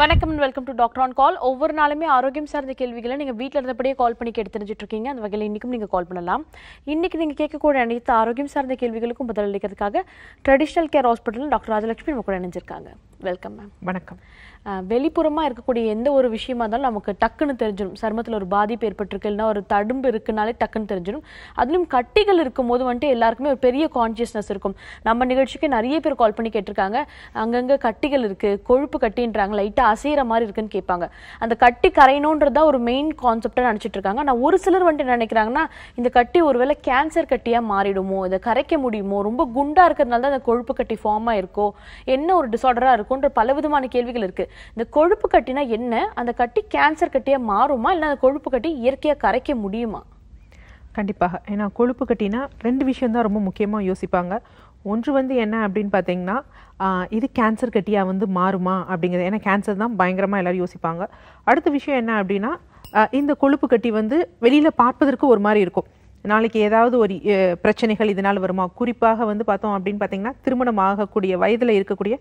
வணக்கம் and welcome to doctor on call ஒவ்வொரு நாளுமே ஆரோக்கியம் சார்ந்த கேள்விகளை நீங்கள் வீட்டில் இருந்தபடியே கால் பண்ணி கேட்டு தெரிஞ்சுட்டு இருக்கீங்க அந்த வகையில் இன்றைக்கும் நீங்கள் கால் பண்ணலாம் இன்றைக்கி நீங்கள் கேட்கக்கூடிய அனைத்து ஆரோக்கியம் சார்ந்த கேள்விகளுக்கும் பதிலளிக்கிறதுக்காக traditional care hospital doctor Rajalakshmi நம்ம கூட இணைஞ்சிருக்காங்க வெல்கம் மேம் வணக்கம் வெளிப்புறமாக இருக்கக்கூடிய எந்த ஒரு விஷயமா இருந்தாலும் நமக்கு டக்குன்னு தெரிஞ்சிடும் சருமத்தில் ஒரு பாதிப்பு ஏற்பட்டிருக்கு இல்லைன்னா ஒரு தடும்பு இருக்குனாலே டக்குன்னு தெரிஞ்சிடும் அதுலேயும் கட்டிகள் இருக்கும்போது வந்துட்டு எல்லாருக்குமே ஒரு பெரிய கான்சியஸ்னஸ் இருக்கும் நம்ம நிகழ்ச்சிக்கு நிறைய பேர் கால் பண்ணி கேட்டிருக்காங்க அங்கங்கே கட்டிகள் இருக்குது கொழுப்பு கட்டின்றாங்க லைட்டாக அசைகிற மாதிரி இருக்குன்னு கேட்பாங்க அந்த கட்டி கரையணுன்றது ஒரு மெயின் கான்செப்டாக நினச்சிட்டு இருக்காங்க ஆனால் ஒரு சிலர் வந்துட்டு நினைக்கிறாங்கன்னா இந்த கட்டி ஒருவேளை கேன்சர் கட்டியாக மாறிடுமோ இதை கரைக்க முடியுமோ ரொம்ப குண்டாக இருக்கிறதுனால தான் அந்த கொழுப்பு கட்டி ஃபார்மாக இருக்கோ என்ன ஒரு டிசார்டராக இருக்கும்ன்ற பலவிதமான கேள்விகள் இருக்குது இந்த கொழுப்பு கட்டினா என்ன அந்த கட்டி கேன்சர் கட்டியாக மாறுமா இல்லை அந்த கொழுப்பு கட்டி இயற்கையாக கரைக்க முடியுமா கண்டிப்பாக ஏன்னா கொழுப்பு கட்டினா ரெண்டு தான் ரொம்ப முக்கியமாக யோசிப்பாங்க ஒன்று வந்து என்ன அப்படின்னு பார்த்தீங்கன்னா இது கேன்சர் கட்டியாக வந்து மாறுமா அப்படிங்கிறது ஏன்னா கேன்சர் தான் பயங்கரமாக எல்லோரும் யோசிப்பாங்க அடுத்த விஷயம் என்ன அப்படின்னா இந்த கொழுப்பு கட்டி வந்து வெளியில் பார்ப்பதற்கு ஒரு மாதிரி இருக்கும் நாளைக்கு ஏதாவது ஒரு பிரச்சனைகள் இதனால் வருமா குறிப்பாக வந்து பார்த்தோம் அப்படின்னு பார்த்தீங்கன்னா திருமணம் ஆகக்கூடிய வயதில் இருக்கக்கூடிய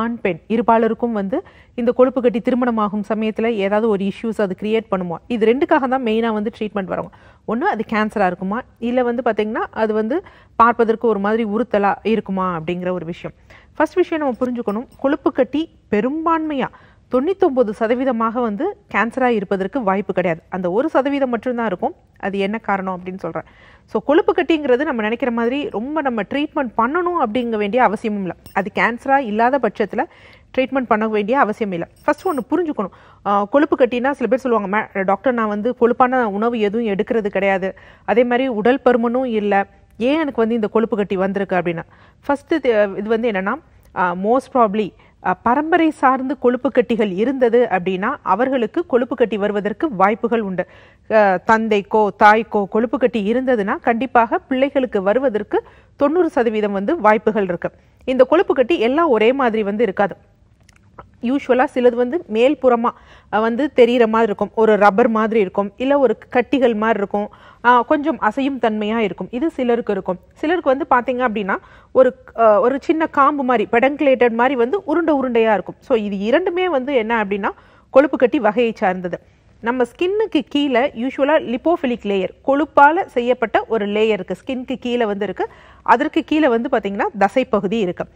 ஆண் பெண் இருபாலருக்கும் வந்து இந்த கொழுப்பு கட்டி திருமணமாகும் சமயத்தில் ஏதாவது ஒரு இஷ்யூஸ் அது கிரியேட் பண்ணுமா இது ரெண்டுக்காக தான் மெயினாக வந்து ட்ரீட்மெண்ட் வரும் ஒன்று அது கேன்சராக இருக்குமா இல்லை வந்து பார்த்திங்கன்னா அது வந்து பார்ப்பதற்கு ஒரு மாதிரி உறுத்தலாக இருக்குமா அப்படிங்கிற ஒரு விஷயம் ஃபஸ்ட் விஷயம் நம்ம புரிஞ்சுக்கணும் கொழுப்பு கட்டி பெரும்பான்மையாக தொண்ணூத்தொம்பது சதவீதமாக வந்து கேன்சராக இருப்பதற்கு வாய்ப்பு கிடையாது அந்த ஒரு சதவீதம் மட்டும்தான் இருக்கும் அது என்ன காரணம் அப்படின்னு சொல்கிறேன் ஸோ கொழுப்பு கட்டிங்கிறது நம்ம நினைக்கிற மாதிரி ரொம்ப நம்ம ட்ரீட்மெண்ட் பண்ணணும் அப்படிங்க வேண்டிய அவசியமும் இல்லை அது கேன்சராக இல்லாத பட்சத்தில் ட்ரீட்மெண்ட் பண்ண வேண்டிய அவசியம் இல்லை ஃபஸ்ட் ஒன்று புரிஞ்சுக்கணும் கொழுப்பு கட்டினா சில பேர் சொல்லுவாங்க மே டாக்டர் நான் வந்து கொழுப்பான உணவு எதுவும் எடுக்கிறது கிடையாது அதே மாதிரி உடல் பருமனும் இல்லை ஏன் எனக்கு வந்து இந்த கொழுப்பு கட்டி வந்திருக்கு அப்படின்னா ஃபஸ்ட்டு இது வந்து என்னென்னா மோஸ்ட் ப்ராப்ளி பரம்பரை சார்ந்து கொழுப்பு கட்டிகள் இருந்தது அப்படின்னா அவர்களுக்கு கொழுப்பு கட்டி வருவதற்கு வாய்ப்புகள் உண்டு தந்தைக்கோ தாய்க்கோ கொழுப்பு கட்டி இருந்ததுன்னா கண்டிப்பாக பிள்ளைகளுக்கு வருவதற்கு தொண்ணூறு சதவீதம் வந்து வாய்ப்புகள் இருக்கு இந்த கொழுப்பு கட்டி எல்லாம் ஒரே மாதிரி வந்து இருக்காது யூஸ்வலாக சிலது வந்து மேல்புறமாக வந்து தெரிகிற மாதிரி இருக்கும் ஒரு ரப்பர் மாதிரி இருக்கும் இல்லை ஒரு கட்டிகள் மாதிரி இருக்கும் கொஞ்சம் அசையும் தன்மையாக இருக்கும் இது சிலருக்கு இருக்கும் சிலருக்கு வந்து பார்த்தீங்க அப்படின்னா ஒரு ஒரு சின்ன காம்பு மாதிரி பெடங்குலேட்டட் மாதிரி வந்து உருண்டை உருண்டையாக இருக்கும் ஸோ இது இரண்டுமே வந்து என்ன அப்படின்னா கொழுப்பு கட்டி வகையை சார்ந்தது நம்ம ஸ்கின்னுக்கு கீழே யூஸ்வலாக லிப்போஃபிலிக் லேயர் கொழுப்பால் செய்யப்பட்ட ஒரு லேயர் இருக்குது ஸ்கின்க்கு கீழே வந்து இருக்குது அதற்கு கீழே வந்து பார்த்திங்கன்னா தசைப்பகுதி இருக்குது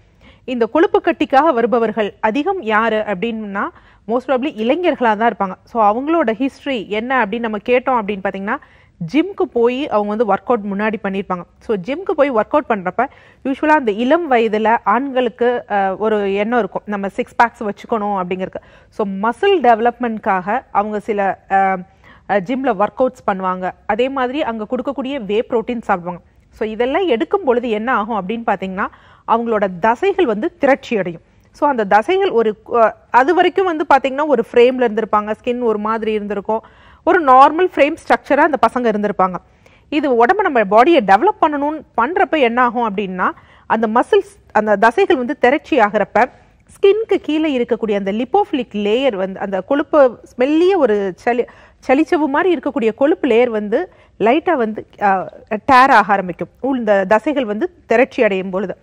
இந்த கொழுப்பு கட்டிக்காக வருபவர்கள் அதிகம் யார் அப்படின்னா மோஸ்ட் ப்ராப்ளி இளைஞர்களாக தான் இருப்பாங்க ஸோ அவங்களோட ஹிஸ்ட்ரி என்ன அப்படின்னு நம்ம கேட்டோம் அப்படின்னு பார்த்தீங்கன்னா ஜிம்க்கு போய் அவங்க வந்து ஒர்க் அவுட் முன்னாடி பண்ணியிருப்பாங்க ஸோ ஜிம்க்கு போய் ஒர்க் அவுட் பண்ணுறப்ப யூஸ்வலாக அந்த இளம் வயதில் ஆண்களுக்கு ஒரு எண்ணம் இருக்கும் நம்ம சிக்ஸ் பேக்ஸ் வச்சுக்கணும் அப்படிங்கிறது ஸோ மசில் டெவலப்மெண்ட்காக அவங்க சில ஜிம்மில் ஒர்க் அவுட்ஸ் பண்ணுவாங்க அதே மாதிரி அங்கே கொடுக்கக்கூடிய வே ப்ரோட்டீன் சாப்பிடுவாங்க ஸோ இதெல்லாம் எடுக்கும் பொழுது என்ன ஆகும் அப்படின்னு பார்த்தீங்கன்னா அவங்களோட தசைகள் வந்து திரட்சி அடையும் ஸோ அந்த தசைகள் ஒரு அது வரைக்கும் வந்து பார்த்திங்கன்னா ஒரு ஃப்ரேமில் இருந்திருப்பாங்க ஸ்கின் ஒரு மாதிரி இருந்திருக்கும் ஒரு நார்மல் ஃப்ரேம் ஸ்ட்ரக்சராக அந்த பசங்க இருந்திருப்பாங்க இது உடம்பு நம்ம பாடியை டெவலப் பண்ணணும்னு பண்ணுறப்ப என்ன ஆகும் அப்படின்னா அந்த மசில்ஸ் அந்த தசைகள் வந்து திரட்சி ஆகிறப்ப ஸ்கின்க்கு கீழே இருக்கக்கூடிய அந்த லிப்போஃபிலிக் லேயர் வந்து அந்த கொழுப்பு மெல்லிய ஒரு சளி சளிச்சவு மாதிரி இருக்கக்கூடிய கொழுப்பு லேயர் வந்து லைட்டாக வந்து டேர் ஆக ஆரம்பிக்கும் இந்த தசைகள் வந்து திரட்சி அடையும் பொழுது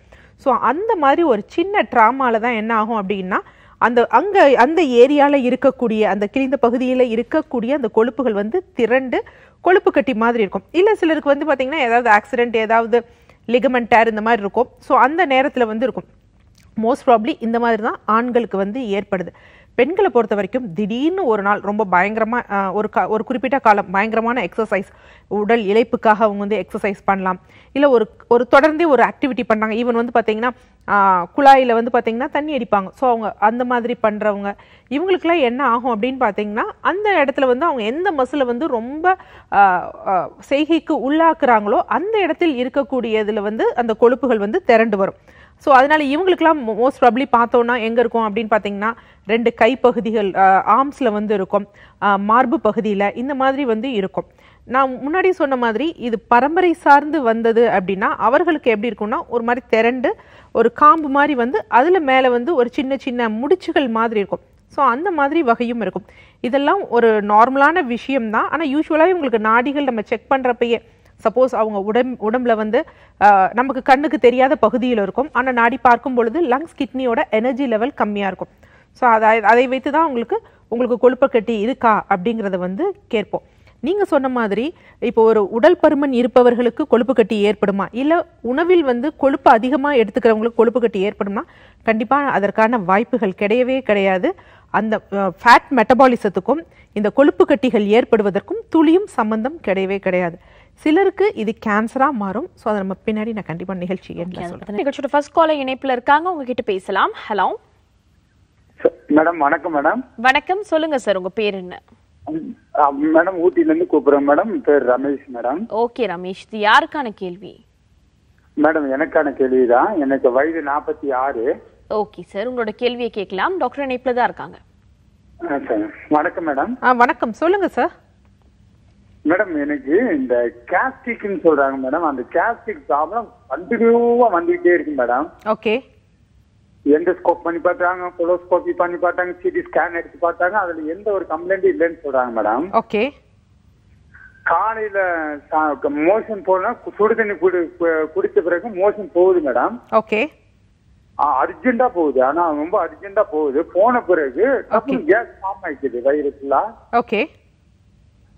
ஸோ அந்த மாதிரி ஒரு சின்ன ட்ராமாவில் தான் என்ன ஆகும் அப்படின்னா அந்த அங்கே அந்த ஏரியாவில் இருக்கக்கூடிய அந்த கிழிந்த பகுதியில் இருக்கக்கூடிய அந்த கொழுப்புகள் வந்து திரண்டு கொழுப்பு கட்டி மாதிரி இருக்கும் இல்லை சிலருக்கு வந்து பார்த்திங்கன்னா ஏதாவது ஆக்சிடென்ட் ஏதாவது லிகமெண்ட் டேர் இந்த மாதிரி இருக்கும் ஸோ அந்த நேரத்தில் வந்து இருக்கும் மோஸ்ட் ப்ராப்ளி இந்த மாதிரி தான் ஆண்களுக்கு வந்து ஏற்படுது பெண்களை பொறுத்த வரைக்கும் திடீர்னு ஒரு நாள் ரொம்ப பயங்கரமாக ஒரு கா ஒரு குறிப்பிட்ட காலம் பயங்கரமான எக்ஸசைஸ் உடல் இழைப்புக்காக அவங்க வந்து எக்ஸசைஸ் பண்ணலாம் இல்லை ஒரு ஒரு தொடர்ந்தே ஒரு ஆக்டிவிட்டி பண்ணாங்க ஈவன் வந்து பார்த்திங்கன்னா குழாயில் வந்து பார்த்தீங்கன்னா தண்ணி அடிப்பாங்க ஸோ அவங்க அந்த மாதிரி பண்ணுறவங்க இவங்களுக்குலாம் என்ன ஆகும் அப்படின்னு பார்த்தீங்கன்னா அந்த இடத்துல வந்து அவங்க எந்த மசில் வந்து ரொம்ப செய்கைக்கு உள்ளாக்குறாங்களோ அந்த இடத்தில் இருக்கக்கூடியதில் வந்து அந்த கொழுப்புகள் வந்து திரண்டு வரும் ஸோ அதனால் இவங்களுக்கெல்லாம் மோஸ்ட் ப்ராப்ளி பார்த்தோன்னா எங்கே இருக்கும் அப்படின்னு பார்த்தீங்கன்னா ரெண்டு கைப்பகுதிகள் ஆர்ம்ஸில் வந்து இருக்கும் மார்பு பகுதியில் இந்த மாதிரி வந்து இருக்கும் நான் முன்னாடி சொன்ன மாதிரி இது பரம்பரை சார்ந்து வந்தது அப்படின்னா அவர்களுக்கு எப்படி இருக்கும்னா ஒரு மாதிரி திரண்டு ஒரு காம்பு மாதிரி வந்து அதில் மேலே வந்து ஒரு சின்ன சின்ன முடிச்சுகள் மாதிரி இருக்கும் ஸோ அந்த மாதிரி வகையும் இருக்கும் இதெல்லாம் ஒரு நார்மலான விஷயம் தான் ஆனால் யூஸ்வலாகவே உங்களுக்கு நாடிகள் நம்ம செக் பண்ணுறப்பையே சப்போஸ் அவங்க உடம் உடம்புல வந்து நமக்கு கண்ணுக்கு தெரியாத பகுதியில் இருக்கும் ஆனால் நாடி பார்க்கும் பொழுது லங்ஸ் கிட்னியோட எனர்ஜி லெவல் கம்மியாக இருக்கும் ஸோ அதை அதை வைத்து தான் உங்களுக்கு உங்களுக்கு கொழுப்பை கட்டி இருக்கா அப்படிங்கிறத வந்து கேட்போம் நீங்கள் சொன்ன மாதிரி இப்போ ஒரு உடல் பருமன் இருப்பவர்களுக்கு கொழுப்பு கட்டி ஏற்படுமா இல்லை உணவில் வந்து கொழுப்பு அதிகமாக எடுத்துக்கிறவங்களுக்கு கொழுப்பு கட்டி ஏற்படுமா கண்டிப்பாக அதற்கான வாய்ப்புகள் கிடையவே கிடையாது அந்த ஃபேட் மெட்டபாலிசத்துக்கும் இந்த கொழுப்பு கட்டிகள் ஏற்படுவதற்கும் துளியும் சம்பந்தம் கிடையவே கிடையாது சிலருக்கு இது கேன்சரா மாறும் ஸோ அதை நம்ம பின்னாடி நான் கண்டிப்பா நிகழ்ச்சி என்ன சொல்கிறேன் நிகழ்ச்சியோட ஃபர்ஸ்ட் காலை இணைப்புல இருக்காங்க உங்ககிட்ட பேசலாம் ஹலோ மேடம் வணக்கம் மேடம் வணக்கம் சொல்லுங்க சார் உங்க பேர் என்ன மேடம் ஊட்டில இருந்து கூப்பிடுறேன் மேடம் பேர் ரமேஷ் மேடம் ஓகே ரமேஷ் இது யாருக்கான கேள்வி மேடம் எனக்கான கேள்விதான் எனக்கு வயது நாற்பத்தி ஆறு ஓகே சார் உங்களோட கேள்வியை கேட்கலாம் டாக்டர் இணைப்புல தான் இருக்காங்க வணக்கம் மேடம் வணக்கம் சொல்லுங்க சார் மேடம் எனக்கு இந்த கேஸ்டிக்னு சொல்றாங்க மேடம் அந்த கேஸ்டிக் ப்ராப்ளம் கண்டினியூவா வந்துகிட்டே இருக்கு மேடம் ஓகே எண்டோஸ்கோப் பண்ணி பார்த்தாங்க கொலோஸ்கோபி பண்ணி பார்த்தாங்க சிடி ஸ்கேன் எடுத்து பார்த்தாங்க அதுல எந்த ஒரு கம்ப்ளைண்ட் இல்லைன்னு சொல்றாங்க மேடம் ஓகே காலையில மோஷன் போனா சுடு தண்ணி குடிச்ச பிறகு மோஷன் போகுது மேடம் ஓகே அர்ஜென்டா போகுது ஆனா ரொம்ப அர்ஜென்டா போகுது போன பிறகு கேஸ் ஃபார்ம் ஆயிக்குது வைரஸ்லாம் ஓகே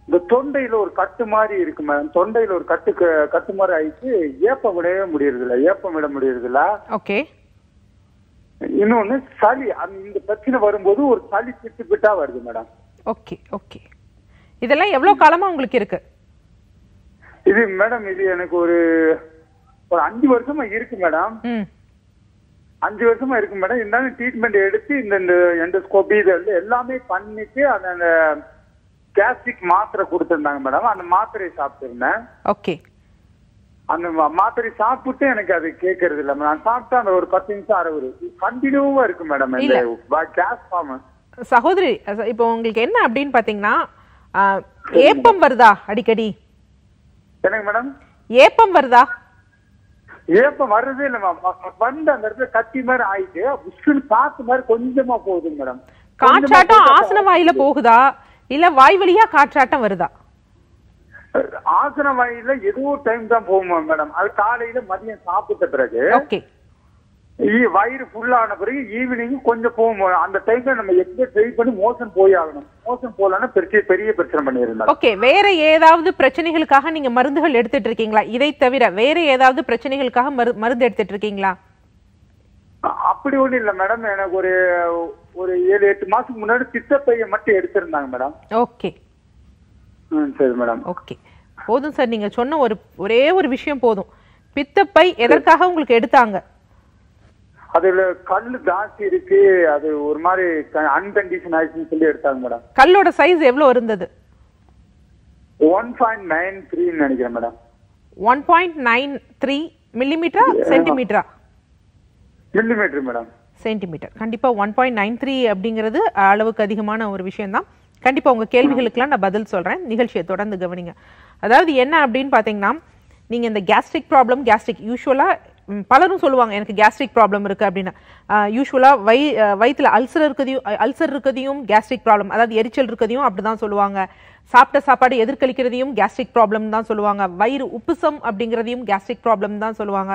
இந்த தொண்டையில ஒரு கட்டு மாதிரி இருக்கு மேடம் தொண்டையில ஒரு கட்டு கட்டு மாதிரி ஆயிடுச்சு ஏப்பம் விடவே முடியறதில்ல ஏப்பம் விட முடியறதில்ல ஓகே இன்னொன்னு சளி இந்த பிரச்சனை வரும்போது ஒரு சளி திட்டு பிட்டா வருது மேடம் ஓகே ஓகே இதெல்லாம் எவ்வளவு காலமா உங்களுக்கு இருக்கு இது மேடம் இது எனக்கு ஒரு ஒரு அஞ்சு வருஷமா இருக்கு மேடம் அஞ்சு வருஷமா இருக்கு மேடம் இருந்தாலும் ட்ரீட்மெண்ட் எடுத்து இந்த எண்டோஸ்கோபி இது எல்லாமே பண்ணிட்டு அந்த கேஸ்ட்ரிக் மாத்திரை கொடுத்துருந்தாங்க மேடம் அந்த மாத்திரை சாப்பிட்டுருந்தேன் ஓகே அந்த மாத்திரை சாப்பிட்டு எனக்கு அது கேட்கறது இல்ல நான் சாப்பிட்டா அந்த ஒரு பத்து நிமிஷம் அறுபது கண்டினியூவா இருக்கு மேடம் கேஸ் ஃபார்ம் சகோதரி இப்போ உங்களுக்கு என்ன அப்படின்னு பாத்தீங்கன்னா ஏப்பம் வருதா அடிக்கடி என்னங்க மேடம் ஏப்பம் வருதா ஏப்பம் வருதே இல்ல வந்து அந்த இடத்துல கத்தி மாதிரி ஆயிட்டு காத்து மாதிரி கொஞ்சமா போகுது மேடம் காற்றாட்டம் ஆசன வாயில போகுதா இல்ல வாய் வழியா காற்றாட்டம் வருதா ஆசன வழியில எதுவும் டைம் தான் போகுமா மேடம் அது காலையில மதியம் சாப்பிட்ட பிறகு வயிறு ஃபுல்லான பிறகு ஈவினிங் கொஞ்சம் போகும் அந்த டைம்ல நம்ம எங்க ட்ரை பண்ணி மோசம் போய் ஆகணும் மோசம் போலன்னா பெரிய பெரிய பிரச்சனை பண்ணிருந்தா ஓகே வேற ஏதாவது பிரச்சனைகளுக்காக நீங்க மருந்துகள் எடுத்துட்டு இருக்கீங்களா இதை தவிர வேற ஏதாவது பிரச்சனைகளுக்காக மருந்து எடுத்துட்டு இருக்கீங்களா அப்படி ஒன்றும் இல்ல மேடம் எனக்கு ஒரு ஒரு ஏழு எட்டு மாசத்துக்கு முன்னாடி சித்தப்பையை மட்டும் எடுத்திருந்தாங்க மேடம் ஓகே ம் சரி மேடம் ஓகே போதும் சார் நீங்க சொன்ன ஒரு ஒரே ஒரு விஷயம் போதும் பித்தப்பை எதற்காக உங்களுக்கு எடுத்தாங்க அதுல கல் ஜாஸ்தி இருக்கு அது ஒரு மாதிரி அன்கண்டிஷன் ஆயிடுச்சுன்னு சொல்லி எடுத்தாங்க மேடம் கல்லோட சைஸ் எவ்வளவு இருந்தது ஒன் பாயிண்ட் நைன் த்ரீன்னு நினைக்கிறேன் madam one point nine three மில்லிமீட்டரா சென்டிமீட்டரா மில்லிமீட்டர் மேடம் சென்டிமீட்டர் கண்டிப்பாக ஒன் பாயிண்ட் நைன் த்ரீ அப்படிங்கிறது அளவுக்கு அதிகமான ஒரு விஷயம்தான் கண்டிப்பாக உங்கள் கேள்விகளுக்கெல்லாம் நான் பதில் சொல்கிறேன் நிகழ்ச்சியை தொடர்ந்து கவனிங்க அதாவது என்ன அப்படின்னு பார்த்தீங்கன்னா நீங்கள் இந்த கேஸ்ட்ரிக் ப்ராப்ளம் கேஸ்ட்ரிக் யூஸ்வலாக பலரும் சொல்லுவாங்க எனக்கு கேஸ்ட்ரிக் ப்ராப்ளம் இருக்குது அப்படின்னா யூஸ்வலாக வை வயிற்றில் அல்சர் இருக்கதையும் அல்சர் இருக்கதையும் கேஸ்ட்ரிக் ப்ராப்ளம் அதாவது எரிச்சல் இருக்கதையும் அப்படி தான் சொல்லுவாங்க சாப்பிட்ட சாப்பாடு எதிர்கழிக்கிறதையும் கேஸ்ட்ரிக் ப்ராப்ளம் தான் சொல்லுவாங்க வயிறு உப்புசம் அப்படிங்கிறதையும் கேஸ்ட்ரிக் ப்ராப்ளம் தான் சொல்லுவாங்க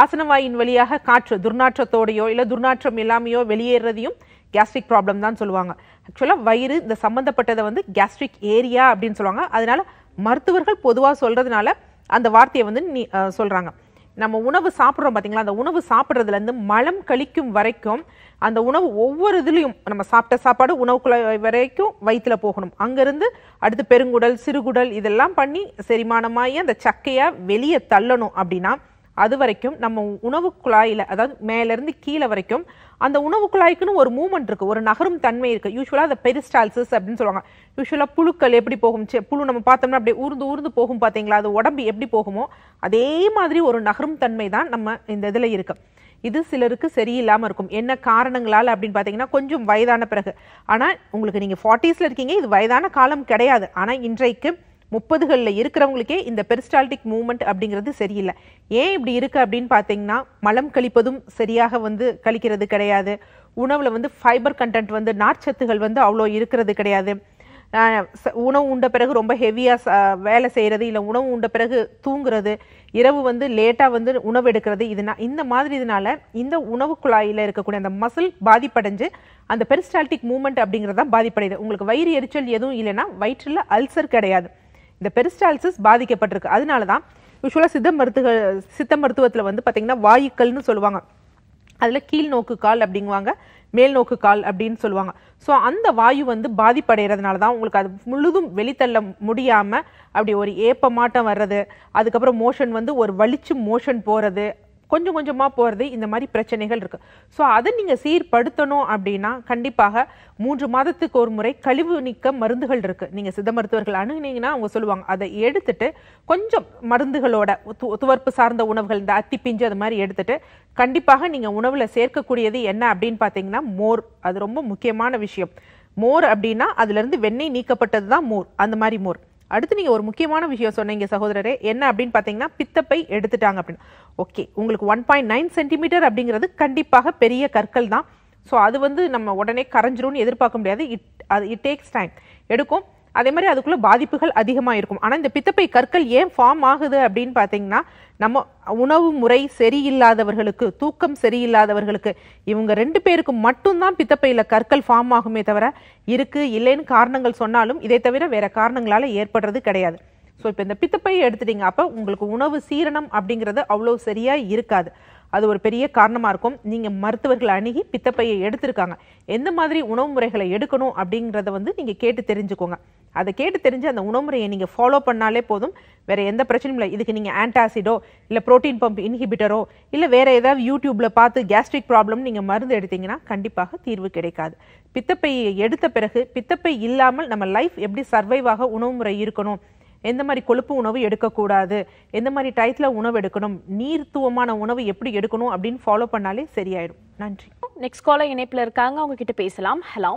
ஆசனவாயின் வழியாக காற்று துர்நாற்றத்தோடையோ இல்லை துர்நாற்றம் இல்லாமையோ வெளியேறதையும் கேஸ்ட்ரிக் ப்ராப்ளம் தான் சொல்லுவாங்க ஆக்சுவலாக வயிறு இந்த சம்மந்தப்பட்டதை வந்து கேஸ்ட்ரிக் ஏரியா அப்படின்னு சொல்லுவாங்க அதனால மருத்துவர்கள் பொதுவாக சொல்கிறதுனால அந்த வார்த்தையை வந்து நீ சொல்கிறாங்க நம்ம உணவு சாப்பிட்றோம் பார்த்தீங்களா அந்த உணவு சாப்பிட்றதுலேருந்து மலம் கழிக்கும் வரைக்கும் அந்த உணவு ஒவ்வொரு இதுலேயும் நம்ம சாப்பிட்ட சாப்பாடு உணவுக்குள்ள வரைக்கும் வயிற்றில் போகணும் அங்கேருந்து அடுத்து பெருங்குடல் சிறுகுடல் இதெல்லாம் பண்ணி செரிமானமாகி அந்த சக்கையை வெளியே தள்ளணும் அப்படின்னா அது வரைக்கும் நம்ம உணவு குழாயில் அதாவது மேலேருந்து கீழே வரைக்கும் அந்த உணவு குழாய்க்குன்னு ஒரு மூமெண்ட் இருக்குது ஒரு நகரும் தன்மை இருக்குது யூஸ்வலாக அந்த பெரிஸ்டால்சஸ் அப்படின்னு சொல்லுவாங்க யூஸ்வலாக புழுக்கள் எப்படி போகும் புழு நம்ம பார்த்தோம்னா அப்படியே ஊர்ந்து ஊர்ந்து போகும் பார்த்தீங்களா அது உடம்பு எப்படி போகுமோ அதே மாதிரி ஒரு நகரும் தன்மை தான் நம்ம இந்த இதில் இருக்குது இது சிலருக்கு சரியில்லாமல் இருக்கும் என்ன காரணங்களால் அப்படின்னு பார்த்தீங்கன்னா கொஞ்சம் வயதான பிறகு ஆனால் உங்களுக்கு நீங்கள் ஃபார்ட்டிஸில் இருக்கீங்க இது வயதான காலம் கிடையாது ஆனால் இன்றைக்கு முப்பதுகளில் இருக்கிறவங்களுக்கே இந்த பெரிஸ்டால்டிக் மூமெண்ட் அப்படிங்கிறது சரியில்லை ஏன் இப்படி இருக்குது அப்படின்னு பார்த்தீங்கன்னா மலம் கழிப்பதும் சரியாக வந்து கழிக்கிறது கிடையாது உணவில் வந்து ஃபைபர் கண்டென்ட் வந்து நார்ச்சத்துகள் வந்து அவ்வளோ இருக்கிறது கிடையாது உணவு உண்ட பிறகு ரொம்ப ஹெவியாக வேலை செய்கிறது இல்லை உணவு உண்ட பிறகு தூங்குறது இரவு வந்து லேட்டாக வந்து உணவு எடுக்கிறது இதுனா இந்த மாதிரி இதனால் இந்த உணவு குழாயில் இருக்கக்கூடிய அந்த மசில் பாதிப்படைஞ்சு அந்த பெரிஸ்டால்டிக் மூமெண்ட் அப்படிங்கிறது தான் பாதிப்படையுது உங்களுக்கு வயிறு எரிச்சல் எதுவும் இல்லைன்னா வயிற்றில் அல்சர் கிடையாது இந்த பெரிஸ்டால்சிஸ் பாதிக்கப்பட்டிருக்கு அதனால தான் யூஸ்வலாக சித்த மருத்துவ சித்த மருத்துவத்தில் வந்து பார்த்திங்கன்னா வாயுக்கள்னு சொல்லுவாங்க அதில் கீழ் நோக்கு கால் அப்படிங்குவாங்க மேல் நோக்கு கால் அப்படின்னு சொல்லுவாங்க ஸோ அந்த வாயு வந்து பாதிப்படைகிறதுனால தான் உங்களுக்கு அது முழுதும் வெளித்தள்ள முடியாமல் அப்படி ஒரு ஏப்பமாட்டம் வர்றது அதுக்கப்புறம் மோஷன் வந்து ஒரு வலிச்சு மோஷன் போகிறது கொஞ்சம் கொஞ்சமாக போகிறது இந்த மாதிரி பிரச்சனைகள் இருக்குது ஸோ அதை நீங்கள் சீர்படுத்தணும் அப்படின்னா கண்டிப்பாக மூன்று மாதத்துக்கு ஒரு முறை கழிவு நீக்க மருந்துகள் இருக்குது நீங்கள் சித்த மருத்துவர்கள் அணுகினீங்கன்னா அவங்க சொல்லுவாங்க அதை எடுத்துட்டு கொஞ்சம் மருந்துகளோட துவர்ப்பு சார்ந்த உணவுகள் இந்த அத்தி பிஞ்சு அது மாதிரி எடுத்துட்டு கண்டிப்பாக நீங்கள் உணவில் சேர்க்கக்கூடியது என்ன அப்படின்னு பார்த்தீங்கன்னா மோர் அது ரொம்ப முக்கியமான விஷயம் மோர் அப்படின்னா அதுலேருந்து வெண்ணெய் நீக்கப்பட்டது தான் மோர் அந்த மாதிரி மோர் அடுத்து நீங்கள் ஒரு முக்கியமான விஷயம் சொன்னீங்க சகோதரரே என்ன அப்படின்னு பார்த்தீங்கன்னா பித்தப்பை எடுத்துட்டாங்க அப்படின்னு ஓகே உங்களுக்கு ஒன் பாயிண்ட் நைன் சென்டிமீட்டர் அப்படிங்கிறது கண்டிப்பாக பெரிய கற்கள் தான் ஸோ அது வந்து நம்ம உடனே கரைஞ்சிரும்னு எதிர்பார்க்க முடியாது இட் அது இட் டேக்ஸ் டைம் எடுக்கும் அதே மாதிரி அதுக்குள்ளே பாதிப்புகள் அதிகமாக இருக்கும் ஆனால் இந்த பித்தப்பை கற்கள் ஏன் ஃபார்ம் ஆகுது அப்படின்னு பார்த்தீங்கன்னா நம்ம உணவு முறை சரியில்லாதவர்களுக்கு தூக்கம் சரியில்லாதவர்களுக்கு இவங்க ரெண்டு பேருக்கு மட்டும்தான் பித்தப்பையில் கற்கள் ஃபார்ம் ஆகுமே தவிர இருக்குது இல்லைன்னு காரணங்கள் சொன்னாலும் இதை தவிர வேறு காரணங்களால் ஏற்படுறது கிடையாது ஸோ இப்போ இந்த பித்தப்பையை எடுத்துட்டீங்க அப்போ உங்களுக்கு உணவு சீரணம் அப்படிங்கிறது அவ்வளோ சரியாக இருக்காது அது ஒரு பெரிய காரணமாக இருக்கும் நீங்கள் மருத்துவர்கள் அணுகி பித்தப்பையை எடுத்திருக்காங்க எந்த மாதிரி உணவு முறைகளை எடுக்கணும் அப்படிங்கிறத வந்து நீங்கள் கேட்டு தெரிஞ்சுக்கோங்க அதை கேட்டு தெரிஞ்சு அந்த உணவு முறையை நீங்கள் ஃபாலோ பண்ணாலே போதும் வேறு எந்த பிரச்சனையும் இல்லை இதுக்கு நீங்கள் ஆன்டாசிடோ இல்லை ப்ரோட்டீன் பம்ப் இன்ஹிபிட்டரோ இல்லை வேறு ஏதாவது யூடியூப்பில் பார்த்து கேஸ்ட்ரிக் ப்ராப்ளம் நீங்கள் மருந்து எடுத்தீங்கன்னா கண்டிப்பாக தீர்வு கிடைக்காது பித்தப்பையை எடுத்த பிறகு பித்தப்பை இல்லாமல் நம்ம லைஃப் எப்படி சர்வைவாக உணவு முறை இருக்கணும் எந்த மாதிரி கொழுப்பு உணவு எடுக்கக்கூடாது எந்த மாதிரி டயத்தில் உணவு எடுக்கணும் நீர்த்துவமான உணவு எப்படி எடுக்கணும் அப்படின்னு ஃபாலோ பண்ணாலே சரியாயிடும் நன்றி நெக்ஸ்ட் காலர் இணைப்பில் இருக்காங்க அவங்க கிட்ட பேசலாம் ஹலோ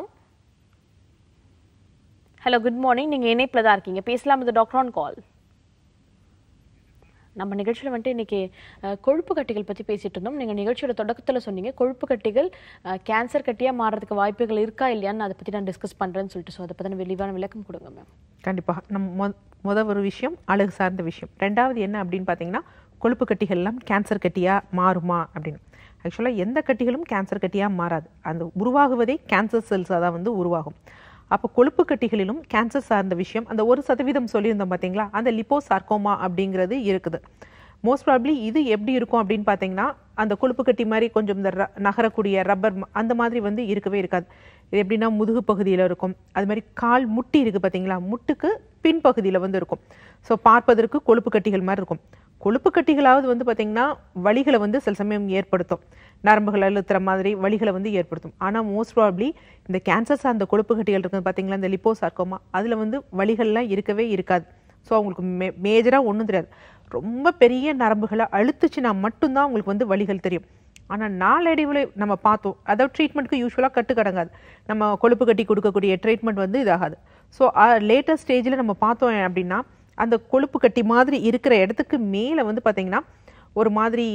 ஹலோ குட் மார்னிங் நீங்கள் இணைப்பில் தான் இருக்கீங்க பேசலாம் இந்த டாக்டர் ஆன் கால் நம்ம நிகழ்ச்சியில் வந்துட்டு இன்றைக்கி கொழுப்பு கட்டிகள் பற்றி பேசிகிட்டு இருந்தோம் நீங்கள் நிகழ்ச்சியோட தொடக்கத்தில் சொன்னீங்க கொழுப்பு கட்டிகள் கேன்சர் கட்டியாக மாறுறதுக்கு வாய்ப்புகள் இருக்கா இல்லையான்னு அதை பற்றி நான் டிஸ்கஸ் பண்ணுறேன்னு சொல்லிட்டு ஸோ அதை பற்றின வெளிவான விளக்கம் கொடுங்க மேம் கண்டிப்பாக நம்ம முத ஒரு விஷயம் அழகு சார்ந்த விஷயம் ரெண்டாவது என்ன அப்படின்னு பார்த்தீங்கன்னா கொழுப்பு கட்டிகள்லாம் கேன்சர் கட்டியாக மாறுமா அப்படின்னு ஆக்சுவலாக எந்த கட்டிகளும் கேன்சர் கட்டியாக மாறாது அந்த உருவாகுவதே கேன்சர் செல்ஸாக தான் வந்து உருவாகும் அப்போ கொழுப்பு கட்டிகளிலும் கேன்சர் சார்ந்த விஷயம் அந்த ஒரு சதவீதம் சொல்லியிருந்தோம் பார்த்தீங்களா அந்த லிப்போசார்கோமா அப்படிங்கிறது இருக்குது மோஸ்ட் ப்ராப்ளி இது எப்படி இருக்கும் அப்படின்னு பார்த்தீங்கன்னா அந்த கொழுப்பு கட்டி மாதிரி கொஞ்சம் இந்த நகரக்கூடிய ரப்பர் அந்த மாதிரி வந்து இருக்கவே இருக்காது இது எப்படின்னா முதுகு பகுதியில் இருக்கும் அது மாதிரி கால் முட்டி இருக்குது பார்த்தீங்களா முட்டுக்கு பின்பகுதியில் வந்து இருக்கும் ஸோ பார்ப்பதற்கு கொழுப்பு கட்டிகள் மாதிரி இருக்கும் கொழுப்பு கட்டிகளாவது வந்து பார்த்திங்கன்னா வழிகளை வந்து சில சமயம் ஏற்படுத்தும் நரம்புகள் அழுத்துற மாதிரி வழிகளை வந்து ஏற்படுத்தும் ஆனால் மோஸ்ட் ப்ராப்ளி இந்த கேன்சர் சார்ந்த கொழுப்பு கட்டிகள் இருக்குது பார்த்தீங்களா இந்த லிப்போசார்க்கோமா அதில் வந்து வழிகள்லாம் இருக்கவே இருக்காது ஸோ அவங்களுக்கு மே மேஜராக ஒன்றும் தெரியாது ரொம்ப பெரிய நரம்புகளை அழுத்துச்சுன்னா மட்டும்தான் அவங்களுக்கு வந்து வழிகள் தெரியும் ஆனால் நாளடைவில் நம்ம பார்த்தோம் அதாவது ட்ரீட்மெண்ட்டுக்கு யூஸ்வலாக கட்டு கடங்காது நம்ம கொழுப்பு கட்டி கொடுக்கக்கூடிய ட்ரீட்மெண்ட் வந்து இதாகாது ஸோ லேட்டஸ்ட் ஸ்டேஜில் நம்ம பார்த்தோம் அப்படின்னா அந்த கொழுப்பு கட்டி மாதிரி இருக்கிற இடத்துக்கு மேலே வந்து பார்த்தீங்கன்னா ஒரு மாதிரி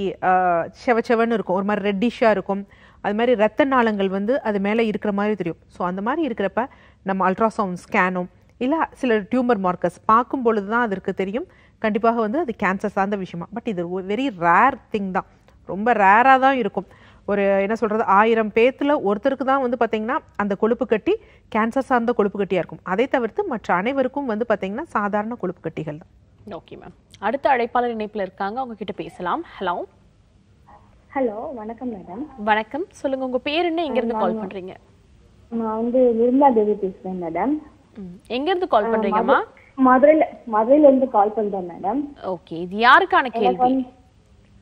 செவ செவன்னு இருக்கும் ஒரு மாதிரி ரெட்டிஷாக இருக்கும் அது மாதிரி ரத்த நாளங்கள் வந்து அது மேலே இருக்கிற மாதிரி தெரியும் ஸோ அந்த மாதிரி இருக்கிறப்ப நம்ம அல்ட்ராசவுண்ட் ஸ்கேனும் இல்லை சில டியூமர் மார்க்கர்ஸ் பார்க்கும் பொழுது தான் அதற்கு தெரியும் கண்டிப்பாக வந்து அது கேன்சர் சார்ந்த விஷயமா பட் இது வெரி ரேர் திங் தான் ரொம்ப ரேராக தான் இருக்கும் ஒரு என்ன சொல்கிறது ஆயிரம் பேத்தில் ஒருத்தருக்கு தான் வந்து பார்த்திங்கன்னா அந்த கொழுப்பு கட்டி கேன்சர் சார்ந்த கொழுப்பு கட்டியாக இருக்கும் அதை தவிர்த்து மற்ற அனைவருக்கும் வந்து பார்த்திங்கன்னா சாதாரண கொழுப்பு கட்டிகள் தான் ஓகே மேம் அடுத்த அழைப்பாளர் இணைப்பில் இருக்காங்க அவங்க கிட்ட பேசலாம் ஹலோ ஹலோ வணக்கம் மேடம் வணக்கம் சொல்லுங்க உங்க பேர் என்ன எங்க இருந்து கால் பண்றீங்க நான் வந்து நிர்மலா தேவி பேசுறேன் மேடம் எங்க இருந்து கால் பண்றீங்கம்மா மதுரைல மதுரைல இருந்து கால் பண்றேன் மேடம் ஓகே இது யாருக்கான கேள்வி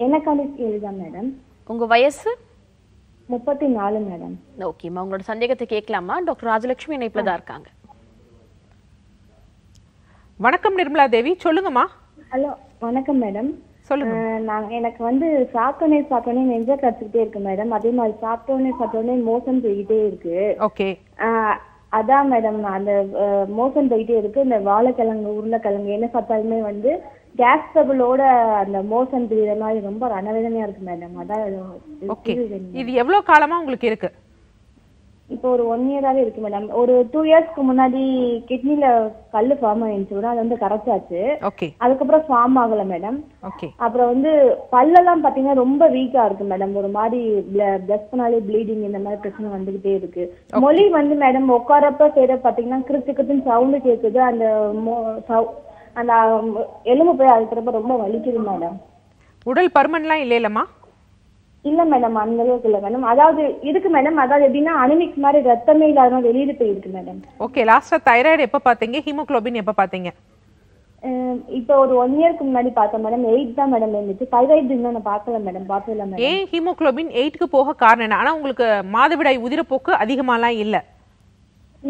எனக்கான கேள்வி தான் மேடம் உங்க வயசு முப்பத்தி நாலு மேடம் ஓகேம்மா உங்களோட சந்தேகத்தை கேட்கலாமா டாக்டர் ராஜலட்சுமி இணைப்பில் தான் இருக்காங்க வணக்கம் நிர்மலா தேவி சொல்லுங்கம்மா ஹலோ வணக்கம் மேடம் சொல்லுங்க நான் எனக்கு வந்து சாப்பிட்டோன்னே சாப்பிட்டோன்னே நெஞ்ச கடிச்சிக்கிட்டே இருக்கு மேடம் அதே மாதிரி சாப்பிட்டோன்னே சாப்பிட்டோன்னே மோசம் போயிட்டே இருக்கு ஓகே அதான் மேடம் அந்த மோசம் போயிட்டே இருக்கு இந்த வாழைக்கிழங்கு உருளைக்கிழங்கு என்ன சாப்பிட்டாலுமே வந்து கேஸ் ட்ரபிளோட அந்த மோஷன் பீரியட்லாம் ரொம்ப ரணவேதனையா இருக்கு மேடம் அதான் ஓகே இது எவ்வளவு காலமா உங்களுக்கு இருக்கு இப்போ ஒரு ஒன் இயராவே இருக்கு மேடம் ஒரு டூ இயர்ஸ்க்கு முன்னாடி கிட்னில கல்லு ஃபார்ம் ஆயிடுச்சு கூட அது வந்து கரைச்சாச்சு அதுக்கப்புறம் ஃபார்ம் ஆகல மேடம் அப்புறம் வந்து பல்லெல்லாம் பாத்தீங்கன்னா ரொம்ப வீக்கா இருக்கு மேடம் ஒரு மாதிரி பிளஸ் பண்ணாலே ப்ளீடிங் இந்த மாதிரி பிரச்சனை வந்துகிட்டே இருக்கு மொழி வந்து மேடம் உட்காரப்ப செய்யற பாத்தீங்கன்னா கிருத்து கிருத்துன்னு சவுண்டு கேக்குது அந்த அந்த um, எலும்பு போய் அதுக்கிறப்ப ரொம்ப வலிக்குது மேடம் உடல் பருமன்லாம் இல்லை இல்ல மேடம் அந்த அளவுக்கு இல்ல மேடம் அதாவது இருக்கு மேடம் அதாவது எப்படின்னா அனிமிக் மாதிரி ரத்தமே இல்லாத வெளியில போயிருக்கு மேடம் ஓகே லாஸ்டா தைராய்டு எப்ப பாத்தீங்க ஹீமோகுளோபின் எப்ப பாத்தீங்க um, இப்போ ஒரு ஒன் இயர்க்கு முன்னாடி பார்த்தேன் மேடம் எயிட் தான் மேடம் இருந்துச்சு தைராய்டு இன்னும் நான் பார்க்கல மேடம் பார்த்ததில்ல மேடம் ஏன் ஹீமோகுளோபின் எயிட்டுக்கு போக காரணம் என்ன ஆனா உங்களுக்கு மாதவிடாய் உதிரப்போக்கு அதிகமாலாம் இல்லை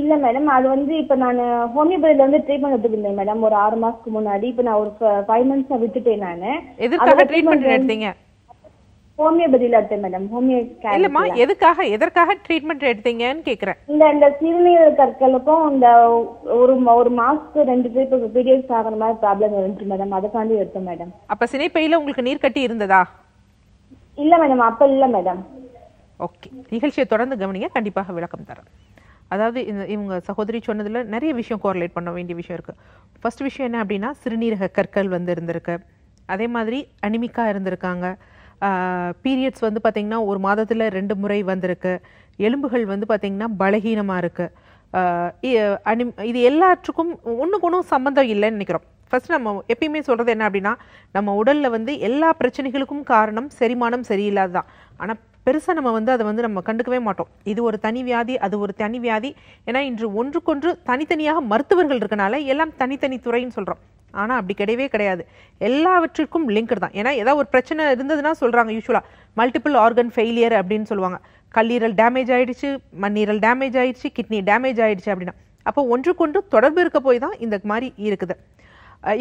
இல்ல மேடம் அது வந்து இப்போ நான் ஹோமியோபதியில் வந்து ட்ரீட்மெண்ட் எடுத்துருந்தேன் மேடம் ஒரு ஆறு மாசத்துக்கு முன்னாடி இப்போ நான் ஒரு ஃபைவ் மந்த்ஸ் விட்டுட்டேன் நானு எதுக்காக ட்ரீட்மெண்ட் எடுத்தீங்க ஹோமியோபதியில எடுத்தேன் மேடம் ஹோமியோ இல்லம்மா எதுக்காக எதற்காக ட்ரீட்மெண்ட் எடுத்தீங்கன்னு கேக்குறேன் இந்த இந்த சிறுநீர் கற்களுக்கும் இந்த ஒரு ஒரு மாசத்துக்கு ரெண்டு பேருக்கு பீரியட்ஸ் ஆகிற மாதிரி ப்ராப்ளம் இருந்துச்சு மேடம் அதுக்காண்டி எடுத்தேன் மேடம் அப்ப சினைப்பையில உங்களுக்கு நீர் கட்டி இருந்ததா இல்ல மேடம் அப்ப இல்ல மேடம் ஓகே நிகழ்ச்சியை தொடர்ந்து கவனிங்க கண்டிப்பாக விளக்கம் தரேன் அதாவது இந்த இவங்க சகோதரி சொன்னதில் நிறைய விஷயம் கோரலேட் பண்ண வேண்டிய விஷயம் இருக்குது ஃபஸ்ட் விஷயம் என்ன அப்படின்னா சிறுநீரக கற்கள் வந்து இருந்திருக்கு அதே மாதிரி அனிமிக்காக இருந்திருக்காங்க பீரியட்ஸ் வந்து பார்த்திங்கன்னா ஒரு மாதத்தில் ரெண்டு முறை வந்திருக்கு எலும்புகள் வந்து பார்த்திங்கன்னா பலகீனமாக இருக்குது அனி இது எல்லாற்றுக்கும் ஒன்றுக்கு ஒன்றும் சம்மந்தம் இல்லைன்னு நினைக்கிறோம் ஃபஸ்ட் நம்ம எப்பயுமே சொல்கிறது என்ன அப்படின்னா நம்ம உடலில் வந்து எல்லா பிரச்சனைகளுக்கும் காரணம் செரிமானம் சரியில்லாது தான் ஆனால் பெருசாக நம்ம வந்து அதை வந்து நம்ம கண்டுக்கவே மாட்டோம் இது ஒரு தனி வியாதி அது ஒரு தனி வியாதி ஏன்னா இன்று ஒன்றுக்கொன்று தனித்தனியாக மருத்துவர்கள் இருக்கனால எல்லாம் தனித்தனி துறைன்னு சொல்கிறோம் ஆனால் அப்படி கிடையவே கிடையாது எல்லாவற்றிற்கும் லிங்க் தான் ஏன்னா ஏதாவது ஒரு பிரச்சனை இருந்ததுன்னா சொல்கிறாங்க யூஸ்வலாக மல்டிபிள் ஆர்கன் ஃபெயிலியர் அப்படின்னு சொல்லுவாங்க கல்லீரல் டேமேஜ் ஆகிடுச்சு மண்ணீரல் டேமேஜ் ஆகிடுச்சு கிட்னி டேமேஜ் ஆகிடுச்சு அப்படின்னா அப்போ ஒன்றுக்கொன்று தொடர்பு இருக்க போய் தான் இந்த மாதிரி இருக்குது